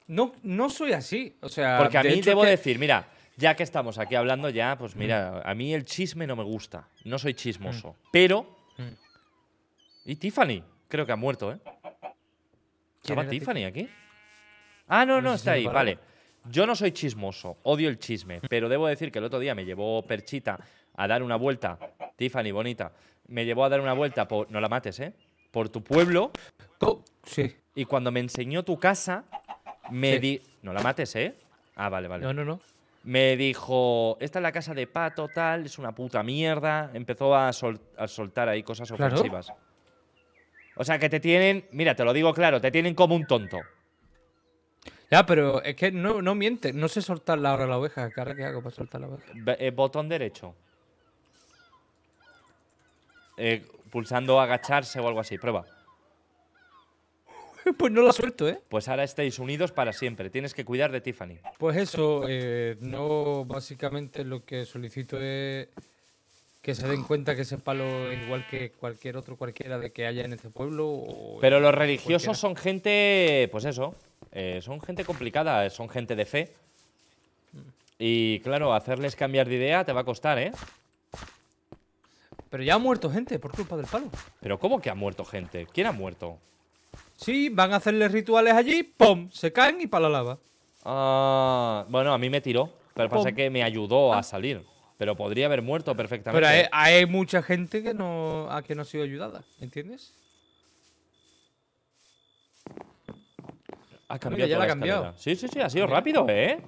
No, no soy así. O sea. Porque a mí debo decir, mira, ya que estamos aquí hablando, ya, pues mira, a mí el chisme no me gusta. No soy chismoso. Mm. Pero. Mm. Y Tiffany, creo que ha muerto, ¿eh? ¿Estaba Tiffany aquí? Ah, no, no, está ahí, vale. Yo no soy chismoso, odio el chisme, pero debo decir que el otro día me llevó Perchita a dar una vuelta, Tiffany, bonita, me llevó a dar una vuelta por, no la mates, ¿eh? Por tu pueblo. sí. Y cuando me enseñó tu casa, me di... No la mates, ¿eh? Ah, vale, vale. No, no, no. Me dijo, esta es la casa de Pato, tal, es una puta mierda. Empezó a, a soltar ahí cosas ofensivas. O sea, que te tienen, mira, te lo digo claro, te tienen como un tonto. Ya, pero es que no, no miente, no sé soltar la hora la oveja. ¿Qué qué hago para soltar la oveja? Eh, botón derecho. Eh, pulsando agacharse o algo así, prueba. Pues no lo suelto, ¿eh? Pues ahora estáis unidos para siempre. Tienes que cuidar de Tiffany. Pues eso, eh, no básicamente lo que solicito es que se den cuenta que ese palo es igual que cualquier otro cualquiera de que haya en este pueblo. Pero los religiosos son gente, pues eso, eh, son gente complicada, son gente de fe. Y claro, hacerles cambiar de idea te va a costar, ¿eh? Pero ya ha muerto gente por culpa del palo. ¿Pero cómo que ha muerto gente? ¿Quién ha muerto? Sí, van a hacerles rituales allí, ¡pum! Se caen y para la lava. Ah, bueno, a mí me tiró. Pero pasa que me ayudó a salir. Pero podría haber muerto perfectamente. Pero hay, mucha gente que no, a que no ha sido ayudada, ¿entiendes? Ha cambiado la Sí, sí, sí, ha sido rápido, ¿eh?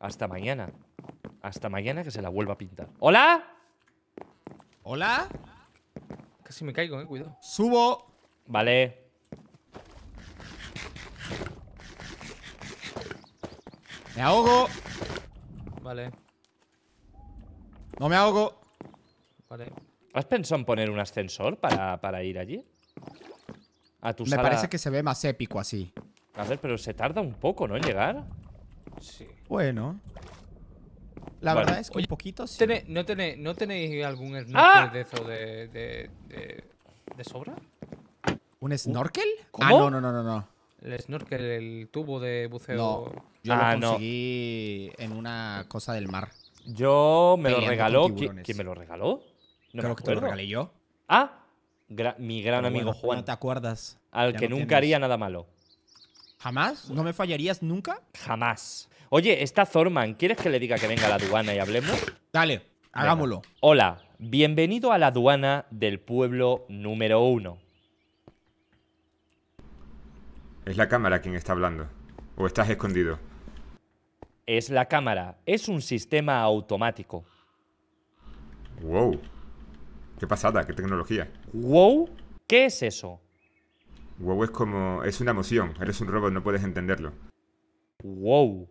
Hasta mañana. Hasta mañana que se la vuelva a pintar. ¿Hola? ¿Hola? Casi me caigo, eh, cuidado. Subo. Vale. Me ahogo. Vale. No me ahogo. Vale. ¿Has pensado en poner un ascensor para, ir allí? A tu Me parece que se ve más épico así. A ver, pero se tarda un poco, ¿no? En llegar. Sí. Bueno. La verdad es que un poquito sí. no, ¿No tenéis algún snorkel ¡Ah! de de, de, de, sobra? ¿Un snorkel? Ah, no, no, no, no. no el snorkel, el tubo de buceo. yo lo ah, conseguí en una cosa del mar. Yo me lo regaló. ¿Quién, me lo regaló? Creo que te lo regalé yo. Ah, mi gran amigo Juan. No te acuerdas. Al que nunca haría nada malo. ¿Jamás? ¿No me fallarías nunca? Jamás. Oye, está Zorman. ¿Quieres que le diga que venga a la aduana y hablemos? Dale, hagámoslo. Hola, bienvenido a la aduana del pueblo número uno. ¿Es la cámara quien está hablando? ¿O estás escondido? Es la cámara. Es un sistema automático. ¡Wow! ¡Qué pasada! ¡Qué tecnología! ¡Wow! ¿Qué es eso? Wow es como... Es una emoción. Eres un robot, no puedes entenderlo. ¡Wow!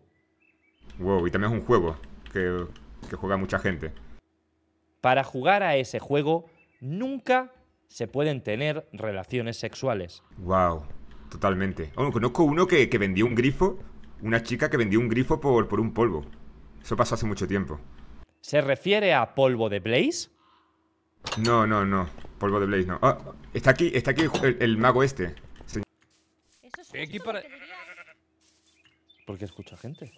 Wow, y también es un juego que, que juega mucha gente. Para jugar a ese juego, nunca se pueden tener relaciones sexuales. ¡Wow! Totalmente. conozco uno que, vendió un grifo, una chica que vendió un grifo por, por un polvo. Eso pasó hace mucho tiempo. ¿Se refiere a polvo de Blaze? No, no, no. Polvo de Blaze no. Ah, está aquí, está aquí el, mago este. Estoy ¿Por qué escucha gente?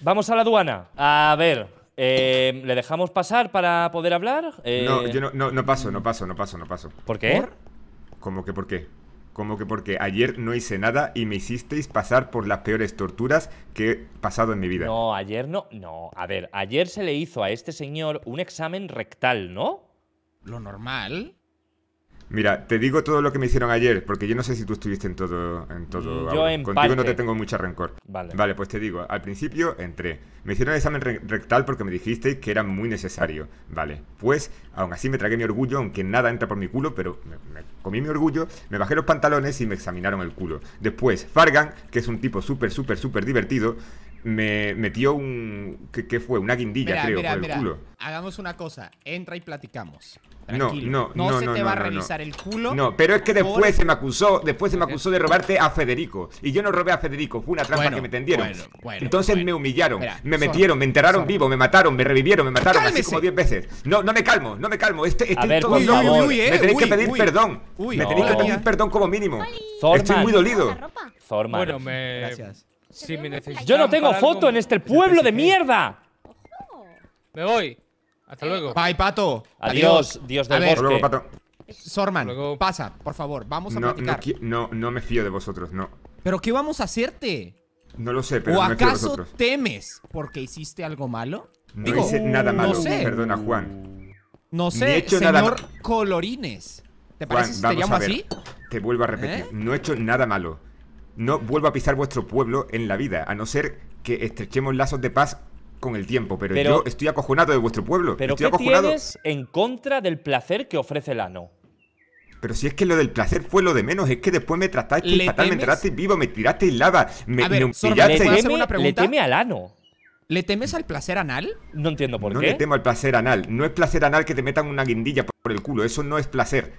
Vamos a la aduana. A ver, eh, ¿le dejamos pasar para poder hablar? No, eh, yo no, no, paso, no paso, no paso, no paso. ¿Por qué? ¿Cómo que por qué? Como que porque ayer no hice nada y me hicisteis pasar por las peores torturas que he pasado en mi vida. No, ayer no. No, a ver, ayer se le hizo a este señor un examen rectal, ¿no? Lo normal. Mira, te digo todo lo que me hicieron ayer, porque yo no sé si tú estuviste en todo. En todo yo Contigo no te tengo mucho rencor. Vale. Vale, pues te digo, al principio entré. Me hicieron el examen rectal porque me dijiste que era muy necesario. Vale. Pues, aún así me tragué mi orgullo, aunque nada entra por mi culo, pero comí mi orgullo, me bajé los pantalones y me examinaron el culo. Después, Fargan, que es un tipo súper, súper, súper divertido, me metió un. ¿Qué, fue? Una guindilla, creo, mira, por el culo. Hagamos una cosa: entra y platicamos. Tranquilo. No, no, no, se te va a revisar el culo. No, pero es que después se me acusó, después se me acusó de robarte a Federico. Y yo no robé a Federico, fue una trampa que me tendieron. Entonces me humillaron, me metieron, me enterraron vivo, me mataron, me revivieron, me mataron así como 10 veces. No, no me calmo, no me calmo. Este, este todo, no, me eh, tenéis que pedir perdón. me tenéis que pedir perdón como mínimo. Estoy muy dolido. Bueno, me... Gracias. Yo no tengo foto en este pueblo de mierda. Me voy. Hasta luego. Eh, bye, pato. Adiós, Dios del Luego, pato. Sorman, pasa, por favor. Vamos a no, No, no, me fío de vosotros, no. ¿Pero qué vamos a hacerte? No lo sé, pero ¿O acaso temes porque hiciste algo malo? No hice nada malo. Sé. Perdona, Juan. No sé, he hecho señor Colorines. ¿Te parece si te llamo así? Te vuelvo a repetir. ¿Eh? No he hecho nada malo no vuelva a pisar vuestro pueblo en la vida, a no ser que estrechemos lazos de paz con el tiempo, pero, yo estoy acojonado de vuestro pueblo. Pero estoy ¿qué tienes en contra del placer que ofrece el ano? Pero si es que lo del placer fue lo de menos, es que después me trataste fatal, me tiraste vivo, me en lava, me, ¿Le teme, al ano. ¿Le temes al placer anal? No entiendo por qué. No le temo al placer anal. No es placer anal que te metan una guindilla por el culo. Eso no es placer.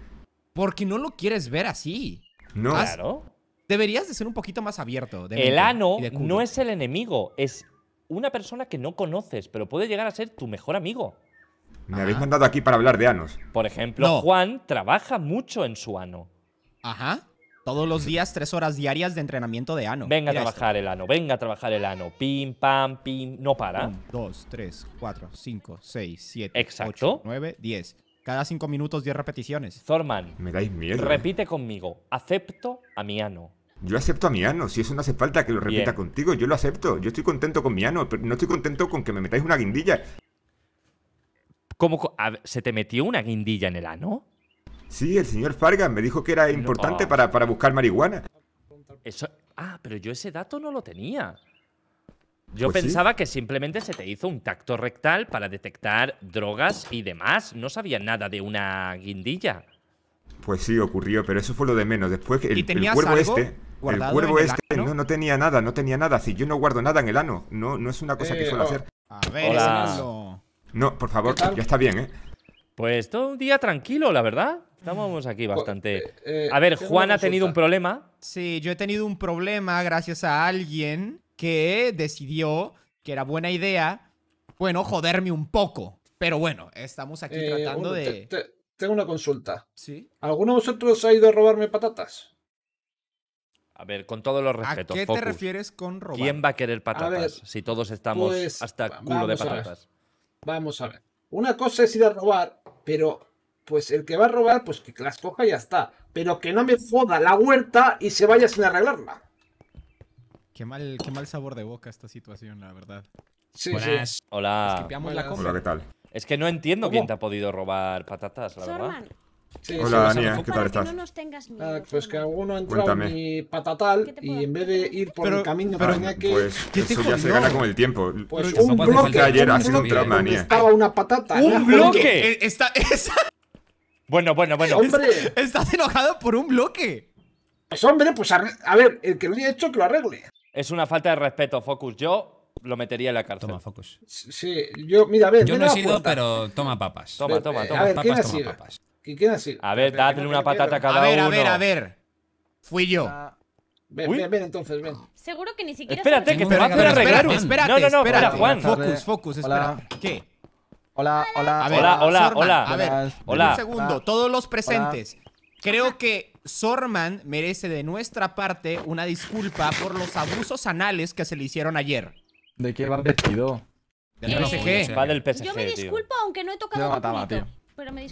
Porque no lo quieres ver así. No. Claro. Deberías de ser un poquito más abierto. De el ano no es el enemigo, es una persona que no conoces, pero puede llegar a ser tu mejor amigo. Me habéis mandado aquí para hablar de anos. Por ejemplo, Juan trabaja mucho en su ano. Ajá. Todos los días, tres horas diarias de entrenamiento de ano. Venga a trabajar el ano, venga a trabajar el ano. Pim, pam, pim. No para. Un, dos, tres, cuatro, cinco, seis, siete, ocho, nueve, diez. Cada cinco minutos, diez repeticiones. Zorman. Me dais miedo. ¿eh? Repite conmigo. Acepto a mi ano. Yo acepto a mi ano. Si eso no hace falta que lo repita contigo, yo lo acepto. Yo estoy contento con mi ano, pero no estoy contento con que me metáis una guindilla. ¿Cómo? ¿Se te metió una guindilla en el ano? Sí, el señor Fargan me dijo que era importante para, buscar marihuana. Eso, ah, pero yo ese dato no lo tenía. Yo pues pensaba que simplemente se te hizo un tacto rectal para detectar drogas y demás. No sabía nada de una guindilla. Pues sí, ocurrió, pero eso fue lo de menos. Después el, el cuervo este. El cuervo este no, tenía nada, no tenía nada. Si yo no guardo nada en el ano, no, no es una cosa que eh, suelo hacer. A ver, Hola. No, por favor, ya está bien, ¿eh? Pues todo un día tranquilo, la verdad. Estamos aquí bastante. Eh, eh, a ver, Juan ha tenido un problema. Sí, yo he tenido un problema gracias a alguien que decidió que era buena idea, bueno, joderme un poco. Pero bueno, estamos aquí eh, tratando de... tengo una consulta. ¿Alguno de vosotros ha ido a robarme patatas? A ver, con todos los respetos. ¿A qué te refieres con robar? ¿Quién va a querer patatas si todos estamos pues, hasta culo de patatas? vamos a ver. Una cosa es ir a robar, pero pues el que va a robar, pues que las coja y ya está. Pero que no me joda la huerta y se vaya sin arreglarla. Qué mal, qué mal sabor de boca esta situación, la verdad. Hola. que Hola, ¿qué tal? Es que no entiendo quién te ha podido robar patatas, la verdad. Hola, sí, ¿qué tal estás? Ah, pues que alguno ha entrado en mi patatal y en vez de ir por el camino pero, tenía que... Pues ya se gana con el tiempo. Pues un, bloque. Ayer ha sido un trauma, Estaba una patata. ¡Un bloque! Eh, está, Bueno, bueno, bueno. ¡Hombre! Estás enojado por un bloque. Pues hombre, pues a ver, el que lo haya hecho que lo arregle. Es una falta de respeto, Focus. Yo lo metería en la cárcel. Toma, Focus. Sí, yo, mira, a ver. Yo no he sido, pero toma papas. Toma, toma, eh, toma. papas, ¿quién papas. ¿Quién ha sido? A ver, dadle una patata a cada uno. A ver, a ver, a ver. Fui yo. Ah. Ven, ven, ven, entonces, ven. Seguro que ni siquiera. Espérate, que te va a hacer arreglar. Espérate, no, no, no, espérate. espera, Juan. Focus, focus, espera. ¿Qué? Hola, hola, hola, hola, hola. A ver, hola. Un segundo, todos los presentes. Creo que Sorman merece de nuestra parte una disculpa por los abusos anales que se le hicieron ayer. ¿De qué va vestido? Del PSG. Yo me disculpo, aunque no he tocado tu mataba, Pero me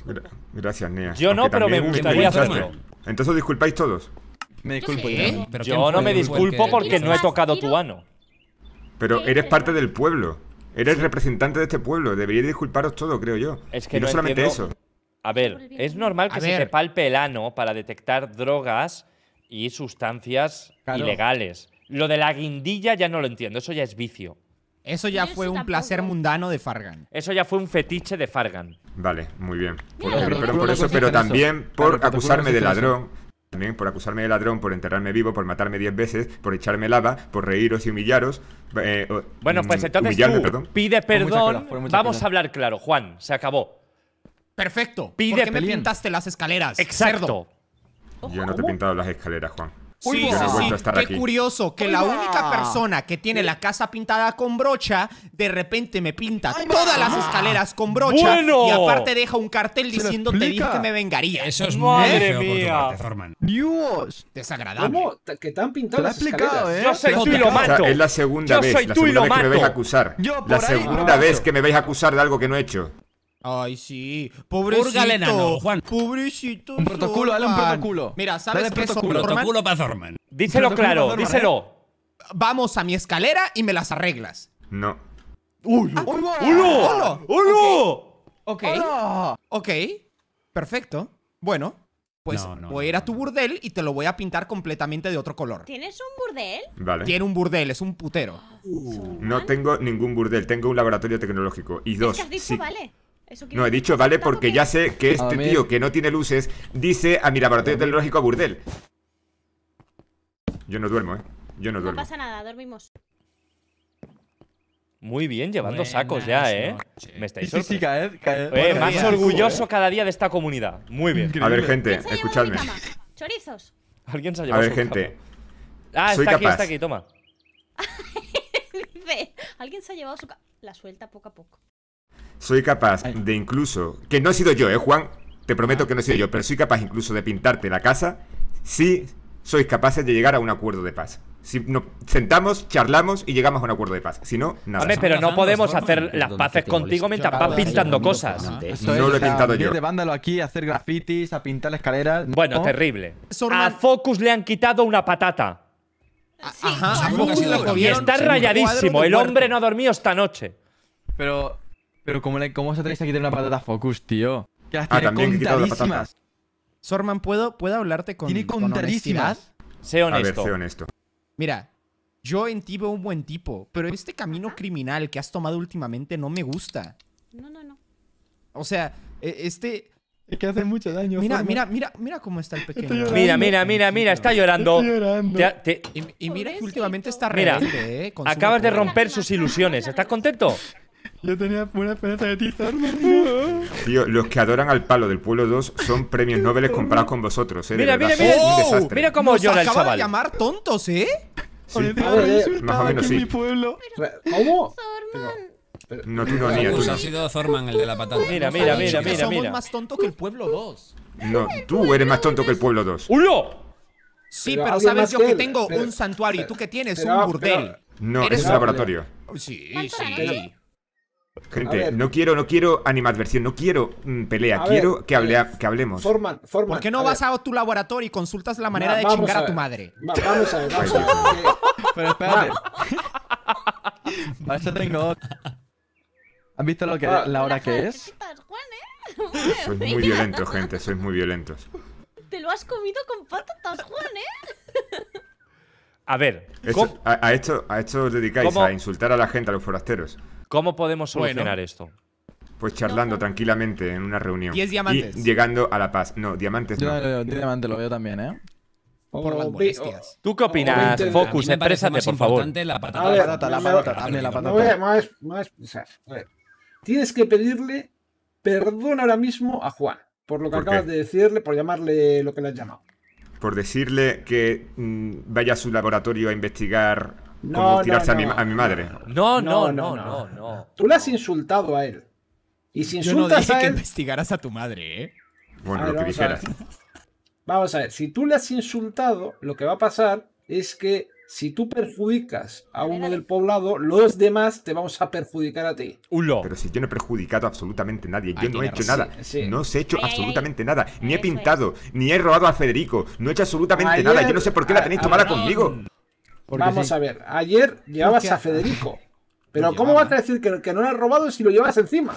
gracias, Nea. Yo no, pero me gustaría hacerlo. Entonces os disculpáis todos. Me disculpo ¿eh? yo. yo no me disculpo porque no he tocado tu ano. Pero eres parte del pueblo. Eres representante de este pueblo. Debería disculparos todo, creo yo. y no, solamente eso. A ver, es normal que se palpe el ano para detectar drogas y sustancias ilegales. Lo de la guindilla ya no lo entiendo, eso ya es vicio. Eso ya fue un placer mundano de Fargan. Eso ya fue un fetiche de Fargan. Vale, muy bien. pero, eso, pero también por acusarme de ladrón. También por acusarme de ladrón, por enterrarme vivo, por matarme diez veces, por echarme lava, por reíros y humillaros. Eh, bueno, pues mm, entonces tú pide perdón. vamos a hablar claro, Juan, se acabó. Perfecto. Pide ¿Por qué me pintaste las escaleras? Exacto. Yo no te he pintado las escaleras, Juan. Sí, sí, sí. Qué curioso que la única persona que tiene eh. la casa pintada con brocha, de repente me pinta todas las escaleras con brocha y aparte deja un cartel diciendo te dije que me vengaría. Eso es madre muy mía. Dios. Desagradable. ¿Cómo que te han pintado las escaleras? ¿eh? Yo soy tú lo mato. es la segunda vez, que me vais a acusar. la segunda vez que me vais a acusar de algo que no he hecho. Ay, sí. Pobrecito. Púrgale Juan. Pobrecito. Un protocolo, dale un protocolo. Mira, ¿sabes que qué es Protocolo para Zorman. Díselo claro, díselo. ¿eh? Vamos a mi escalera y me las arreglas. No. ¡Uy! ¡Uy! Ah, ¡Uy! ¡Hola! Ok. Ok. Perfecto. Bueno, pues voy a ir a tu burdel y te lo voy a pintar completamente de otro color. ¿Tienes un burdel? Vale. Tiene un burdel, es un putero. No tengo ningún burdel, tengo un laboratorio tecnológico. Y dos. vale. No, he dicho vale porque ya sé que este tío que no tiene luces dice a mi laboratorio tecnológico a burdel. Yo no duermo, ¿eh? Yo no duermo. No pasa nada, dormimos. Muy bien, llevando sacos ya, ¿eh? Me estáis sí, eh, más orgulloso cada día de esta comunidad. Muy bien. A ver, gente, escuchadme. Chorizos. Alguien se ha llevado A ver, gente. Ah, está aquí, está aquí, toma. Alguien se ha llevado su La suelta poco a poco soy capaz de incluso, que no he sido yo, ¿eh, Juan? Te prometo que no he sido yo, pero soy capaz incluso de pintarte la casa si sois capaces de llegar a un acuerdo de paz. Si nos sentamos, charlamos y llegamos a un acuerdo de paz. Si no, nada. Hombre, pero no podemos hacer las paces contigo mientras vas pintando cosas. No, lo he pintado yo. de vándalo aquí, a hacer grafitis, a pintar escalera… Bueno, terrible. A Focus le han quitado una patata. Ah, ajá, y está rayadísimo. El hombre no ha dormido esta noche. Pero pero ¿cómo, le, cómo os atrevéis a quitar una patata Focus, tío? Que las ah, tiene contadísimas. Sorman, ¿puedo, ¿puedo hablarte con Tiene contadísimas. Con sé honesto. A ver, sé honesto. Mira, yo en ti veo un buen tipo, pero este camino criminal que has tomado últimamente no me gusta. No, no, no. O sea, e, este... Es que hace mucho daño. Mira, mira, mira, mira cómo está el pequeño. mira, mira, mira, mira, está llorando. Y, mira que últimamente está rebelde, mira, eh, Acabas de romper sus ilusiones. ¿Estás contento? Yo tenía buena esperanza de ti, Zorman. Tío, los que adoran al palo del pueblo 2 son premios Nobel comparados con vosotros, ¿eh? Mira, mira, mira. mira cómo Nos llora el chaval. de llamar tontos, ¿eh? Sí. Eh, más o menos sí. Mi pueblo. ¿Cómo? No, tú no, Nia, tú ha sido Zorman el de la patata. Mira, mira, mira, mira, Somos más tonto que el pueblo 2. No, tú eres más tonto que el pueblo 2. ¡Ulo! Sí, pero, sabes yo que, tengo un santuario y tú que tienes un ah, burdel. no, eres un laboratorio. Sí, sí. Gente, no quiero, no quiero animadversión, no quiero mm, pelea, quiero que, eh, hablemos. ¿Por qué no vas a tu laboratorio y consultas la manera de chingar a, tu madre? vamos a ver, Pero espérate. tengo. ¿Han visto ah. la hora que es? Eh? Sois muy violento, gente, sois muy violentos. Te lo has comido con patatas, Juan, ¿eh? A ver, a, esto, a esto os dedicáis, a insultar a la gente, a los forasteros. ¿Cómo podemos solucionar esto? Pues charlando tranquilamente en una reunión. Diez diamantes. Y llegando a la paz. No, diamantes yo, no. Yo, diamante lo veo también, ¿eh? Oh, por las molestias. ¿Tú qué opinas, oh, Focus? Exprésate, por favor. La patata, ver, la patata, la patata, también la patata. Más, más, a ver. Tienes que pedirle perdón ahora mismo a Juan por lo que acabas de decirle, por llamarle lo que le has llamado por decirle que mm, vaya a su laboratorio a investigar cómo tirarse A, mi, madre. No, no, no, no, no. Tú le has insultado a él. Y si insultas Yo no dije que investigaras a tu madre, ¿eh? Bueno, lo que dijeras. Vamos a ver, si tú le has insultado, lo que va a pasar es que si tú perjudicas a uno del poblado, los demás te vamos a perjudicar a ti. Pero si yo no he perjudicado a absolutamente nadie, ah, yo no he hecho nada. No os he hecho absolutamente nada. Ni he pintado, ni he robado a Federico. No he hecho absolutamente nada. Yo no sé por qué la tenéis tomada ah, conmigo. vamos a ver, ayer llevabas a Federico. Pero ¿cómo vas a decir que, no lo has robado si lo llevas encima?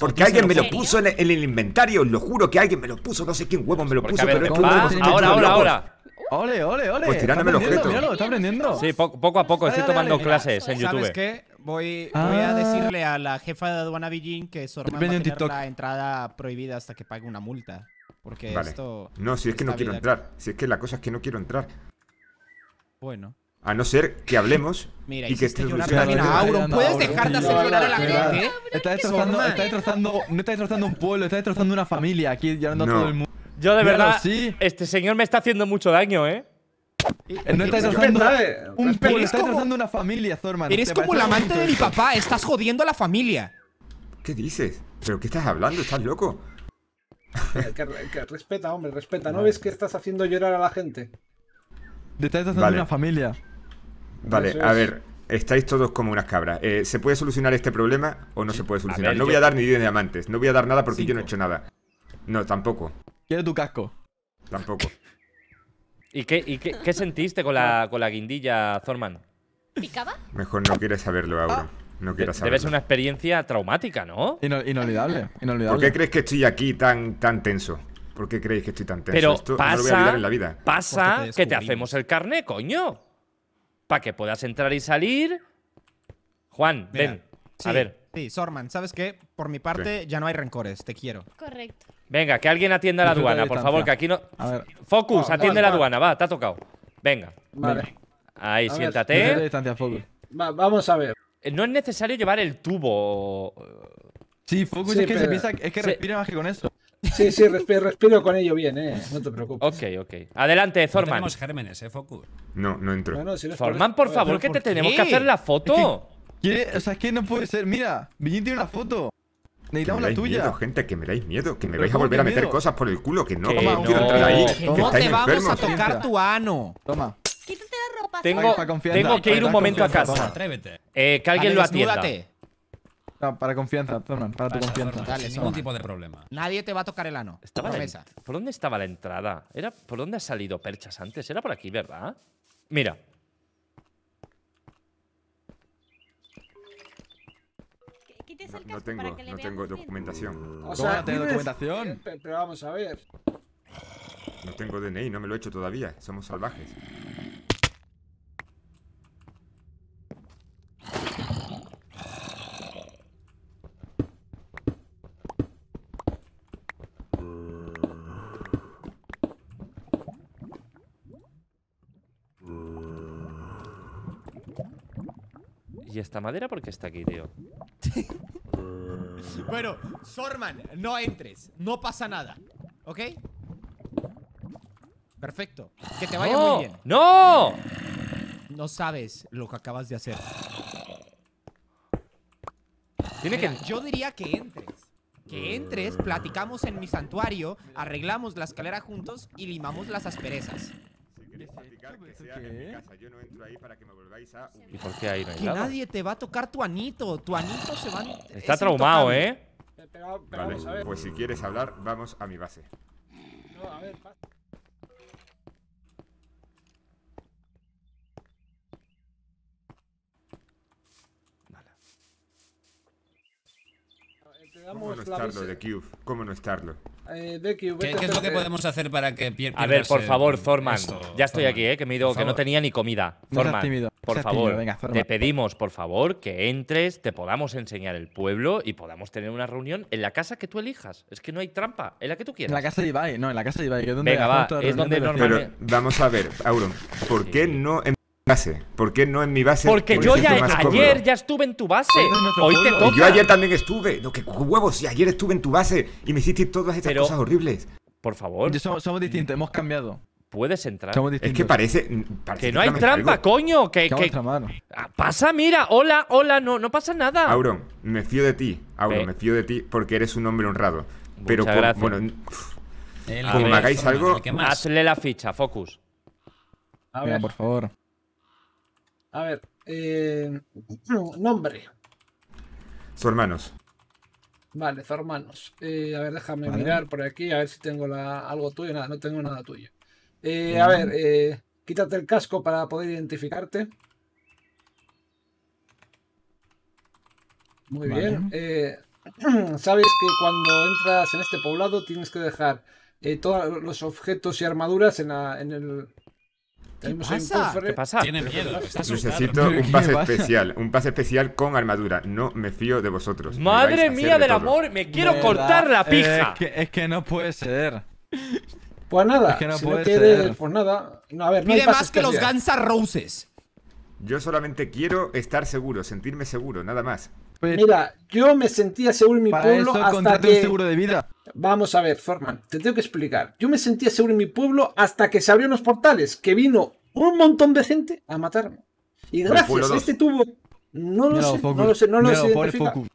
porque alguien me lo puso en el, inventario, lo juro que alguien me lo puso, no sé quién huevo me lo puso, pero ahora, ahora, ahora, Ole, ole, ole. Pues tirándome el objeto. Míralo, está aprendiendo. Sí, poco a poco estoy tomando clases en YouTube. ¿Sabes qué? Voy, voy, a ah. decirle a la jefa de aduana Beijing que es va a tener la entrada prohibida hasta que pague una multa. Porque esto. No, si es que no quiero entrar. Si es que la cosa es que no quiero entrar. Bueno. A no ser que hablemos y que estés llorando Auron. ¿Puedes dejar de hacer llorar a la gente? Está destrozando, está destrozando, no destrozando un pueblo, está destrozando una familia aquí llorando a todo el mundo. Yo de verdad, sí. este señor me está haciendo mucho daño, ¿eh? eh no estás haciendo un peligro? estás una familia, Zorman. Eres como el amante de mi papá, estás jodiendo a la familia. ¿Qué dices? ¿Pero qué estás hablando? ¿Estás loco? Eh, respeta, hombre, respeta. ¿No ves que estás haciendo llorar a la gente? estás haciendo una familia. Vale, a ver, estáis todos como unas cabras. Eh, ¿Se puede solucionar este problema o no se puede solucionar? no voy a dar ni 10 diamantes, no voy a dar nada porque yo no he hecho nada. No, tampoco. Quiero tu casco. Tampoco. ¿Y qué, qué, sentiste con la, ah. con la guindilla, Thorman? ¿Picaba? Mejor no quieres saberlo, Auro. Ah. No quieras saberlo. Debe ser una experiencia traumática, ¿no? inolvidable, ¿Por qué crees que estoy aquí tan, tan tenso? ¿Por qué creéis que estoy tan tenso? Pero Esto pasa, no lo en la vida. Pasa que te hacemos el carne, coño. Para que puedas entrar y salir. Juan, ven. A ver. Sí, Zorman, ¿sabes qué? Por mi parte, ya no hay rencores, te quiero. Correcto. Venga, que alguien atienda la aduana, por favor, que aquí no. A ver. Focus, atiende la aduana, va, te ha tocado. Venga. Vale. Ahí, siéntate. distancia, Focus. vamos a ver. Eh, no es necesario llevar el tubo. Eh. Sí, Focus es que se es que respira más que con eso. Sí, sí, respiro, con ello bien, eh. No te preocupes. Ok, ok. Adelante, Zorman. No tenemos gérmenes, eh, Focus. No, no entro. Zorman, por favor, que te tenemos que hacer la foto. O sea, es que no puede ser. Mira, Villín tiene una foto. Necesitamos la tuya. gente, que me dais miedo, que me vais a volver a meter cosas por el culo, que no, no. quiero entrar ahí. te vamos a tocar tu ano? Toma. Quítate la ropa. Tengo, tengo que ir un momento a casa. Atrévete. Eh, que alguien lo atienda. No, para confianza, toma. para tu confianza. Dale, ningún tipo de problema. Nadie te va a tocar el ano. Estaba ¿Por dónde estaba la entrada? Era ¿Por dónde ha salido Perchas antes? Era por aquí, ¿verdad? Mira, Mm. no, tengo, no tengo documentación. O sea, tengo documentación? Pero, vamos a ver. No tengo DNI, no me lo he hecho todavía. Somos salvajes. ¿Y esta madera por qué está aquí, tío? Bueno, Sorman, no entres. No pasa nada. ¿Ok? Perfecto. Que te vaya muy bien. ¡No! No sabes lo que acabas de hacer. Tiene que... Yo diría que entres. Que entres, platicamos en mi santuario, arreglamos la escalera juntos y limamos las asperezas que sea en mi casa. Yo no entro ahí para que me volváis a ¿Y por qué ahí no hay Que nadie te va a tocar tu anito. Tu anito se va a... Está es traumado, ¿eh? vale, pues si quieres hablar, vamos a mi base. No, a ver, ¿Cómo no estarlo, de Cube? ¿Cómo no estarlo? Eh, ¿Qué, es lo que eh. podemos hacer para que pierda? A ver, por favor, Zorman. ya estoy aquí, eh, que me he ido, que no tenía ni comida. por favor, te pedimos, por favor, que entres, te podamos enseñar el pueblo y podamos tener una reunión en la casa que tú elijas. Es que no hay trampa, en la que tú quieras. En la casa de Ibai, no, en la casa de Ibai. es donde venga, va, es donde normalmente… Pero vamos a ver, Auron, ¿por qué no base? ¿Por qué no en mi base? Porque yo ya ayer ya estuve en tu base. Hoy te toca. yo ayer también estuve. No, que huevos. Y ayer estuve en tu base y me hiciste todas estas cosas horribles. Por favor. Somos, distintos, hemos cambiado. Puedes entrar. Es que parece, mm, que no hay trampa, coño. Que, ah, Pasa, mira. Hola, hola, no, no pasa nada. Auron, me fío de ti. Auron, me fío de ti porque eres un hombre honrado. Pero bueno, como me hagáis algo. Hazle la ficha, Focus. por favor. A ver, eh, nombre. Hermanos. Vale, Zormanos. Eh, a ver, déjame mirar por aquí, a ver si tengo algo tuyo. Nada, no tengo nada tuyo. Eh, a ver, quítate el casco para poder identificarte. Muy bien. Sabes que cuando entras en este poblado tienes que dejar todos los objetos y armaduras en, la, en el ¿Qué pasa? ¿Qué pasa? Tiene miedo. Necesito un pase especial. Un pase especial con armadura. No me fío de vosotros. Madre mía del amor, me quiero cortar la pija. es, que, no puede ceder. Pues nada, es que no puede no pues nada. hay más que los Gansar Roses. Yo solamente quiero estar seguro, sentirme seguro, nada más. Pues Mira, yo me sentía seguro en mi pueblo eso, hasta que... un seguro de vida. Vamos a ver, Forman, te tengo que explicar. Yo me sentía seguro en mi pueblo hasta que se abrieron los portales, que vino un montón de gente a matarme. Y gracias a este tubo... No lo, sé, no lo sé, no lo sé, focus,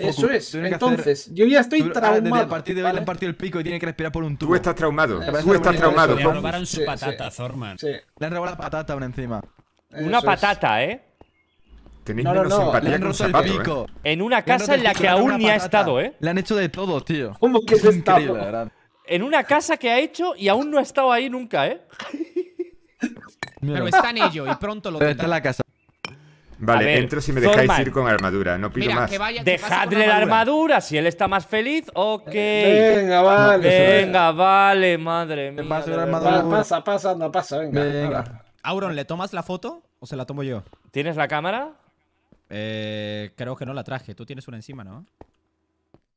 eso es. Entonces, yo ya estoy traumado. a partir de partido el pico y tiene que respirar por un tubo. Tú estás traumado. Tú estás traumado. Le robaron su patata, sí. Le han robado la patata por encima. una patata, ¿eh? Tenéis ¿eh? En una casa en la que aún ni ha estado, ¿eh? Le han hecho de todo, tío. ¿Cómo que es increíble, En una casa que ha hecho y aún no ha estado ahí nunca, ¿eh? Pero está en ello y pronto lo tendrá. Está en la casa. Vale, entro si me dejáis ir con armadura, no pido más. Dejadle la armadura. si él está más feliz, ok. Eh, venga, vale. Venga, vale, madre mía. Pasa, pasa, no pasa, venga. venga. Auron, ¿le tomas la foto o se la tomo yo? ¿Tienes la cámara? Eh, creo que no la traje. Tú tienes una encima, ¿no?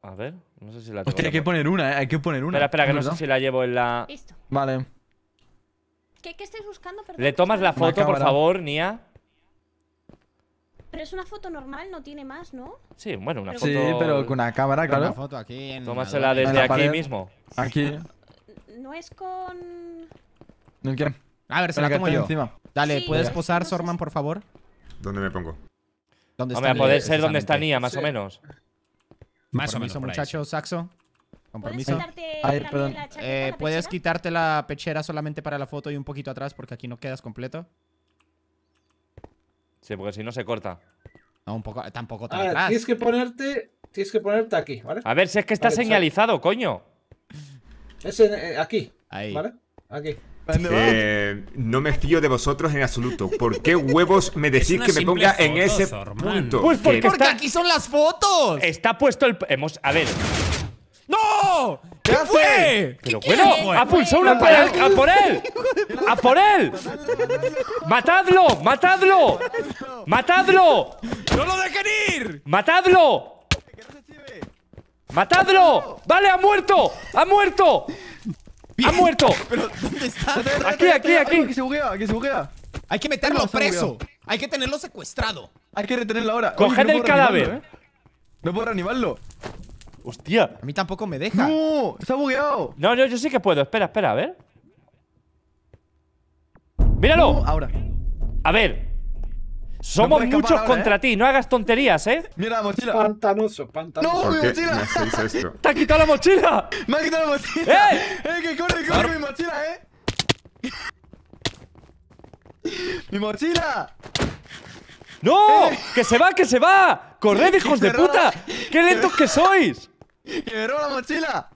A ver, no sé si la traje Hostia, hay que poner una, eh, hay que poner una. Espera, espera, que no, sé si la llevo en la. Listo. Vale. ¿Qué, estáis buscando? Perdón, ¿Le tomas la foto, por favor, Nia? Pero es una foto normal, no tiene más, ¿no? Sí, bueno, una foto. Sí, pero con una cámara, claro. Una Tómasela desde aquí mismo. Aquí. No es con. A ver, se la tomo yo. Encima. Dale, ¿puedes posar, Sorman, por favor? ¿Dónde me pongo? Hombre, a poder ser donde está Nia, más o menos. Más o menos. muchacho, saxo. Compromiso. ¿Puedes, ¿Puedes quitarte la pechera solamente para la foto y un poquito atrás porque aquí no quedas completo? Sí, porque si no se corta. No, un poco, tampoco tan ah, atrás. Tienes que ponerte, tienes que ponerte aquí, ¿vale? A ver, si es que está señalizado, coño. Es eh, aquí, Ahí. ¿vale? Aquí. Eh, no me fío de vosotros en absoluto. ¿Por qué huevos me decís que me ponga en ese punto? Pues porque, aquí son las fotos. Está puesto el. Hemos, a ver. ¡No! ¿Qué, fue? ¿Pero bueno, ¡Ha pulsado una para ¡A por él! ¡A por él! ¡Matadlo! ¡Matadlo! ¡Matadlo! ¡No lo dejen ir! ¡Matadlo! ¡Matadlo! ¡Vale, ha muerto! ¡Ha muerto! ¡Ha muerto! ¿Pero dónde está? Aquí, aquí, aquí. Que se buguea, que se buguea. Hay que meterlo preso. Hay que tenerlo secuestrado. Hay que retenerlo ahora. Coged el cadáver. ¿eh? No puedo reanimarlo. Hostia. A mí tampoco me deja. No, está bugueado. No, no, yo sí que puedo. Espera, espera, a ver. ¡Míralo! ahora. A ver, somos muchos contra ¿eh? ti, no hagas tonterías, ¿eh? Mira la mochila. Pantanoso, pantanoso. No, mi mochila. es ¡Te ha quitado la mochila! ¡Me ha quitado la mochila! ¡Eh! ¡Eh, que corre, corre mi mochila, eh! ¡Mi mochila! ¡No! Eh. ¡Que se va, que se va! ¡Corred, hijos de puta! ¡Qué lentos que sois! ¡Que me la mochila!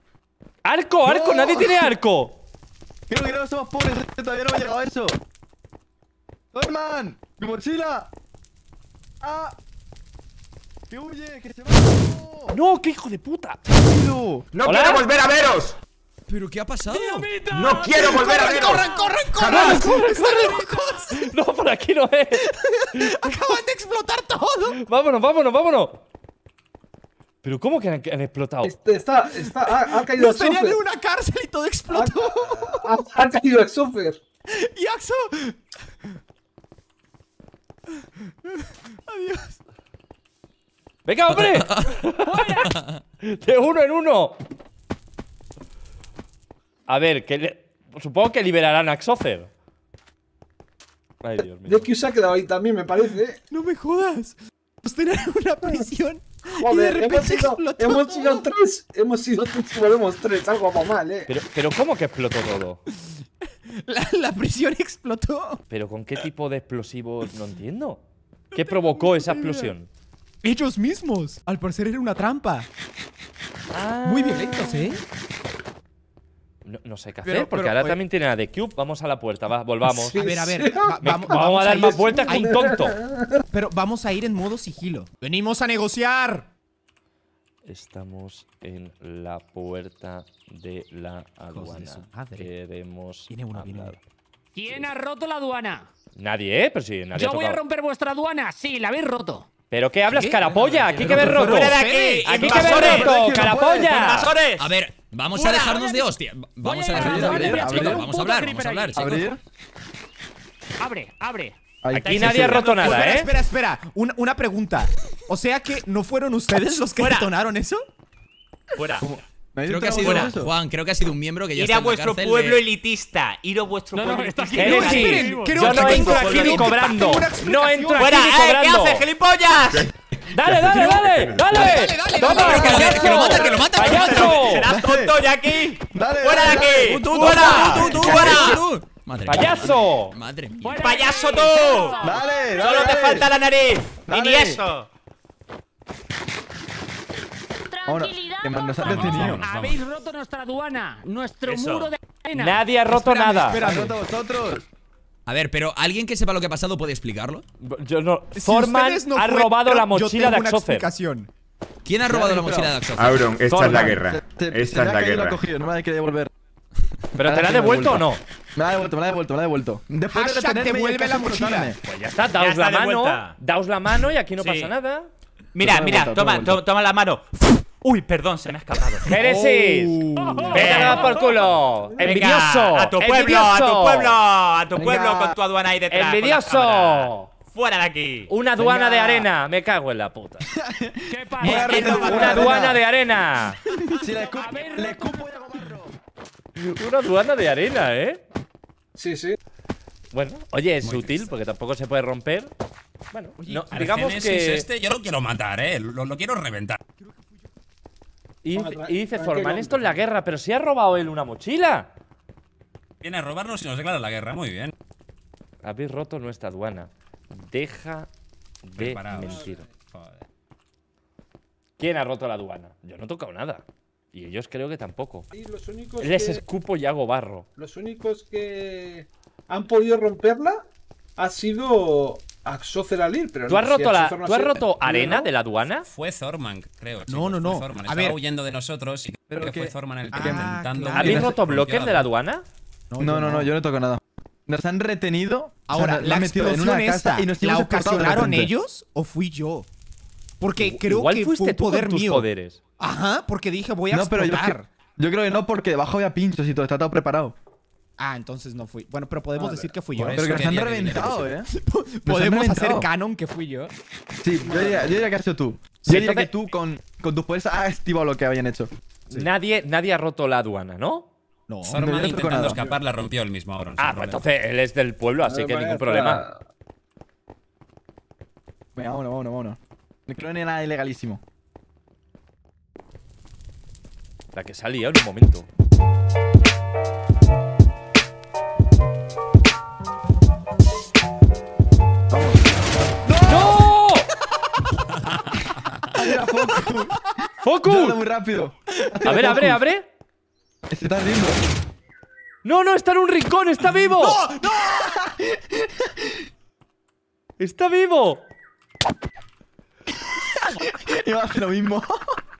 ¡Arco, arco! ¡Nadie tiene arco! Creo que no somos pobres, eh, todavía no ha llegado a eso. ¡Norman! ¡Mi mochila! ¡Ah! ¡Que huye! ¡Que se va! ¡No! ¡Qué hijo de puta! ¡No quiero volver a veros! ¿Pero qué ha pasado? ¡No quiero volver a veros! ¡Corran, ¡Corren! ¡Corren! ¡Corren! No, por aquí no es. ¡Acaban de explotar todo! ¡Vámonos, vámonos, vámonos! ¿Pero cómo que han, explotado? Este, está, está, ha, caído Nos tenían en una cárcel y todo explotó. Ha, caído el caído ¡Y Axo! Adiós. ¡Venga, hombre! ¡De uno en uno! A ver, que supongo que liberarán a Xofer. Ay, Dios mío. Yo que se ha quedado ahí también, me parece. ¿eh? No me jodas. Pues tener una prisión hemos, sido, tres. Hemos sido tres volvemos tres. Algo va mal, eh. Pero, pero ¿cómo que explotó todo? La, prisión explotó. ¿Pero con qué tipo de explosivos? No entiendo. ¿Qué provocó esa explosión? Ellos mismos. Al parecer era una trampa. Ah. Muy violentos, ¿eh? no, sé qué hacer, porque ahora también tiene la de Cube. Vamos a la puerta, volvamos. a ver, a ver. vamos, a dar más vueltas que un tonto. Pero vamos a ir en modo sigilo. ¡Venimos a negociar! Estamos en la puerta de la aduana. De Queremos Tiene una. ¿Quién ha roto la aduana? Nadie, ¿eh? Pero sí, Yo voy a romper vuestra aduana. Sí, la habéis roto. ¿Pero qué hablas, carapolla? Aquí qué que roto. de aquí! ¡Aquí que roto, carapolla! A ver, Vamos a dejarnos de hostia. Vamos a dejarnos de Vamos a hablar, vamos a hablar. Abre, abre. Aquí nadie ha roto nada, espera, ¿eh? Espera, espera. Una, pregunta. O sea que no fueron ustedes los que detonaron eso? Fuera. Creo que ha sido, Juan, creo que ha sido un miembro que ya Ir a vuestro pueblo elitista. Ir a vuestro pueblo elitista. No, esperen, que no entro aquí ni cobrando. No entro aquí ni cobrando. ¿Qué haces, gilipollas? ¡Dale, dale, dale! ¡Dale! ¡Dale, dale! dale ¡Payaso! dale que lo mata, que lo mata! ¡Payaso! ¡Serás tonto, ¡Dale, fuera de aquí! fuera! fuera! ¡Payaso! ¡Payaso tú! ¡Dale, dale! solo te falta la nariz! ni eso! Tranquilidad. Nos Habéis roto nuestra aduana, nuestro muro de Nadie ha roto nada. Espera, roto vosotros. A ver, pero ¿alguien que sepa lo que ha pasado puede explicarlo? Yo no. Forman ha robado la mochila de Axofer. ¿Quién ha robado la mochila de Axofer? Auron, esta es la guerra. Esta es la guerra. no me la que devolver. ¿Pero te la ah, ha devuelto o no? Me la ha devuelto, me la ha devuelto, me la ha devuelto. Después de tenerme devuelve la mochila. Pues ya está, daos la mano. Daos la mano y aquí no pasa nada. Mira, mira, toma, toma la mano. Uy, perdón, se me ha escapado. ¡Génesis! Oh. venga a por culo! ¡Envidioso! ¡A tu pueblo, a tu pueblo! ¡A tu pueblo con tu aduana ahí detrás! ¡Envidioso! ¡Fuera de aquí! Una aduana de arena. Me cago en la puta. ¿Qué pasa? Una aduana de arena. le escupo, le escupo Una aduana de arena, ¿eh? Sí, sí. Bueno, oye, es útil porque tampoco se puede romper. Bueno, digamos que... Este, yo lo quiero matar, ¿eh? lo quiero reventar. Y, dice forman esto en la guerra, pero si ha robado él una mochila. Viene a robarnos y nos declara la guerra, muy bien. Habéis roto nuestra aduana. Deja de mentir. ¿Quién ha roto la aduana? Yo no he tocado nada. Y ellos creo que tampoco. Les escupo y hago barro. Los únicos que han podido romperla ha sido ¿Tú has roto, la, ¿tú has roto arena de la aduana? Fue Thorman, creo. no, no, no. Estaba huyendo de nosotros y creo que, fue el que ah, ¿Habéis roto bloques de la aduana? No, no, no, yo no toco nada. Nos han retenido. Ahora, la, la metido en una esta, ¿la ocasionaron ellos o fui yo? Porque creo que fue un poder mío. Ajá, porque dije voy a explotar. Pero yo, creo que no, porque debajo había pinchos y todo, está todo preparado. Ah, entonces no fui. Bueno, pero podemos ah, decir que fui yo. Pero que nos han reventado, ¿eh? podemos hacer canon que fui yo. Sí, yo diría, que has sido tú. Sí, yo diría que tú con, con tus poderes has activado lo que habían hecho. Nadie, nadie ha roto la aduana, ¿no? No. no intentando escapar la rompió el mismo ahora. Ah, pues entonces él es del pueblo, así que ningún problema. Venga, vámonos, vámonos, vámonos. No creo en ilegalísimo. La que salía en un momento. ¡Focus! muy rápido. A ver, abre, abre. Este está vivo. ¡No, no! ¡Está en un rincón! ¡Está vivo! ¡No! ¡No! ¡Está vivo! Iba a hacer lo mismo.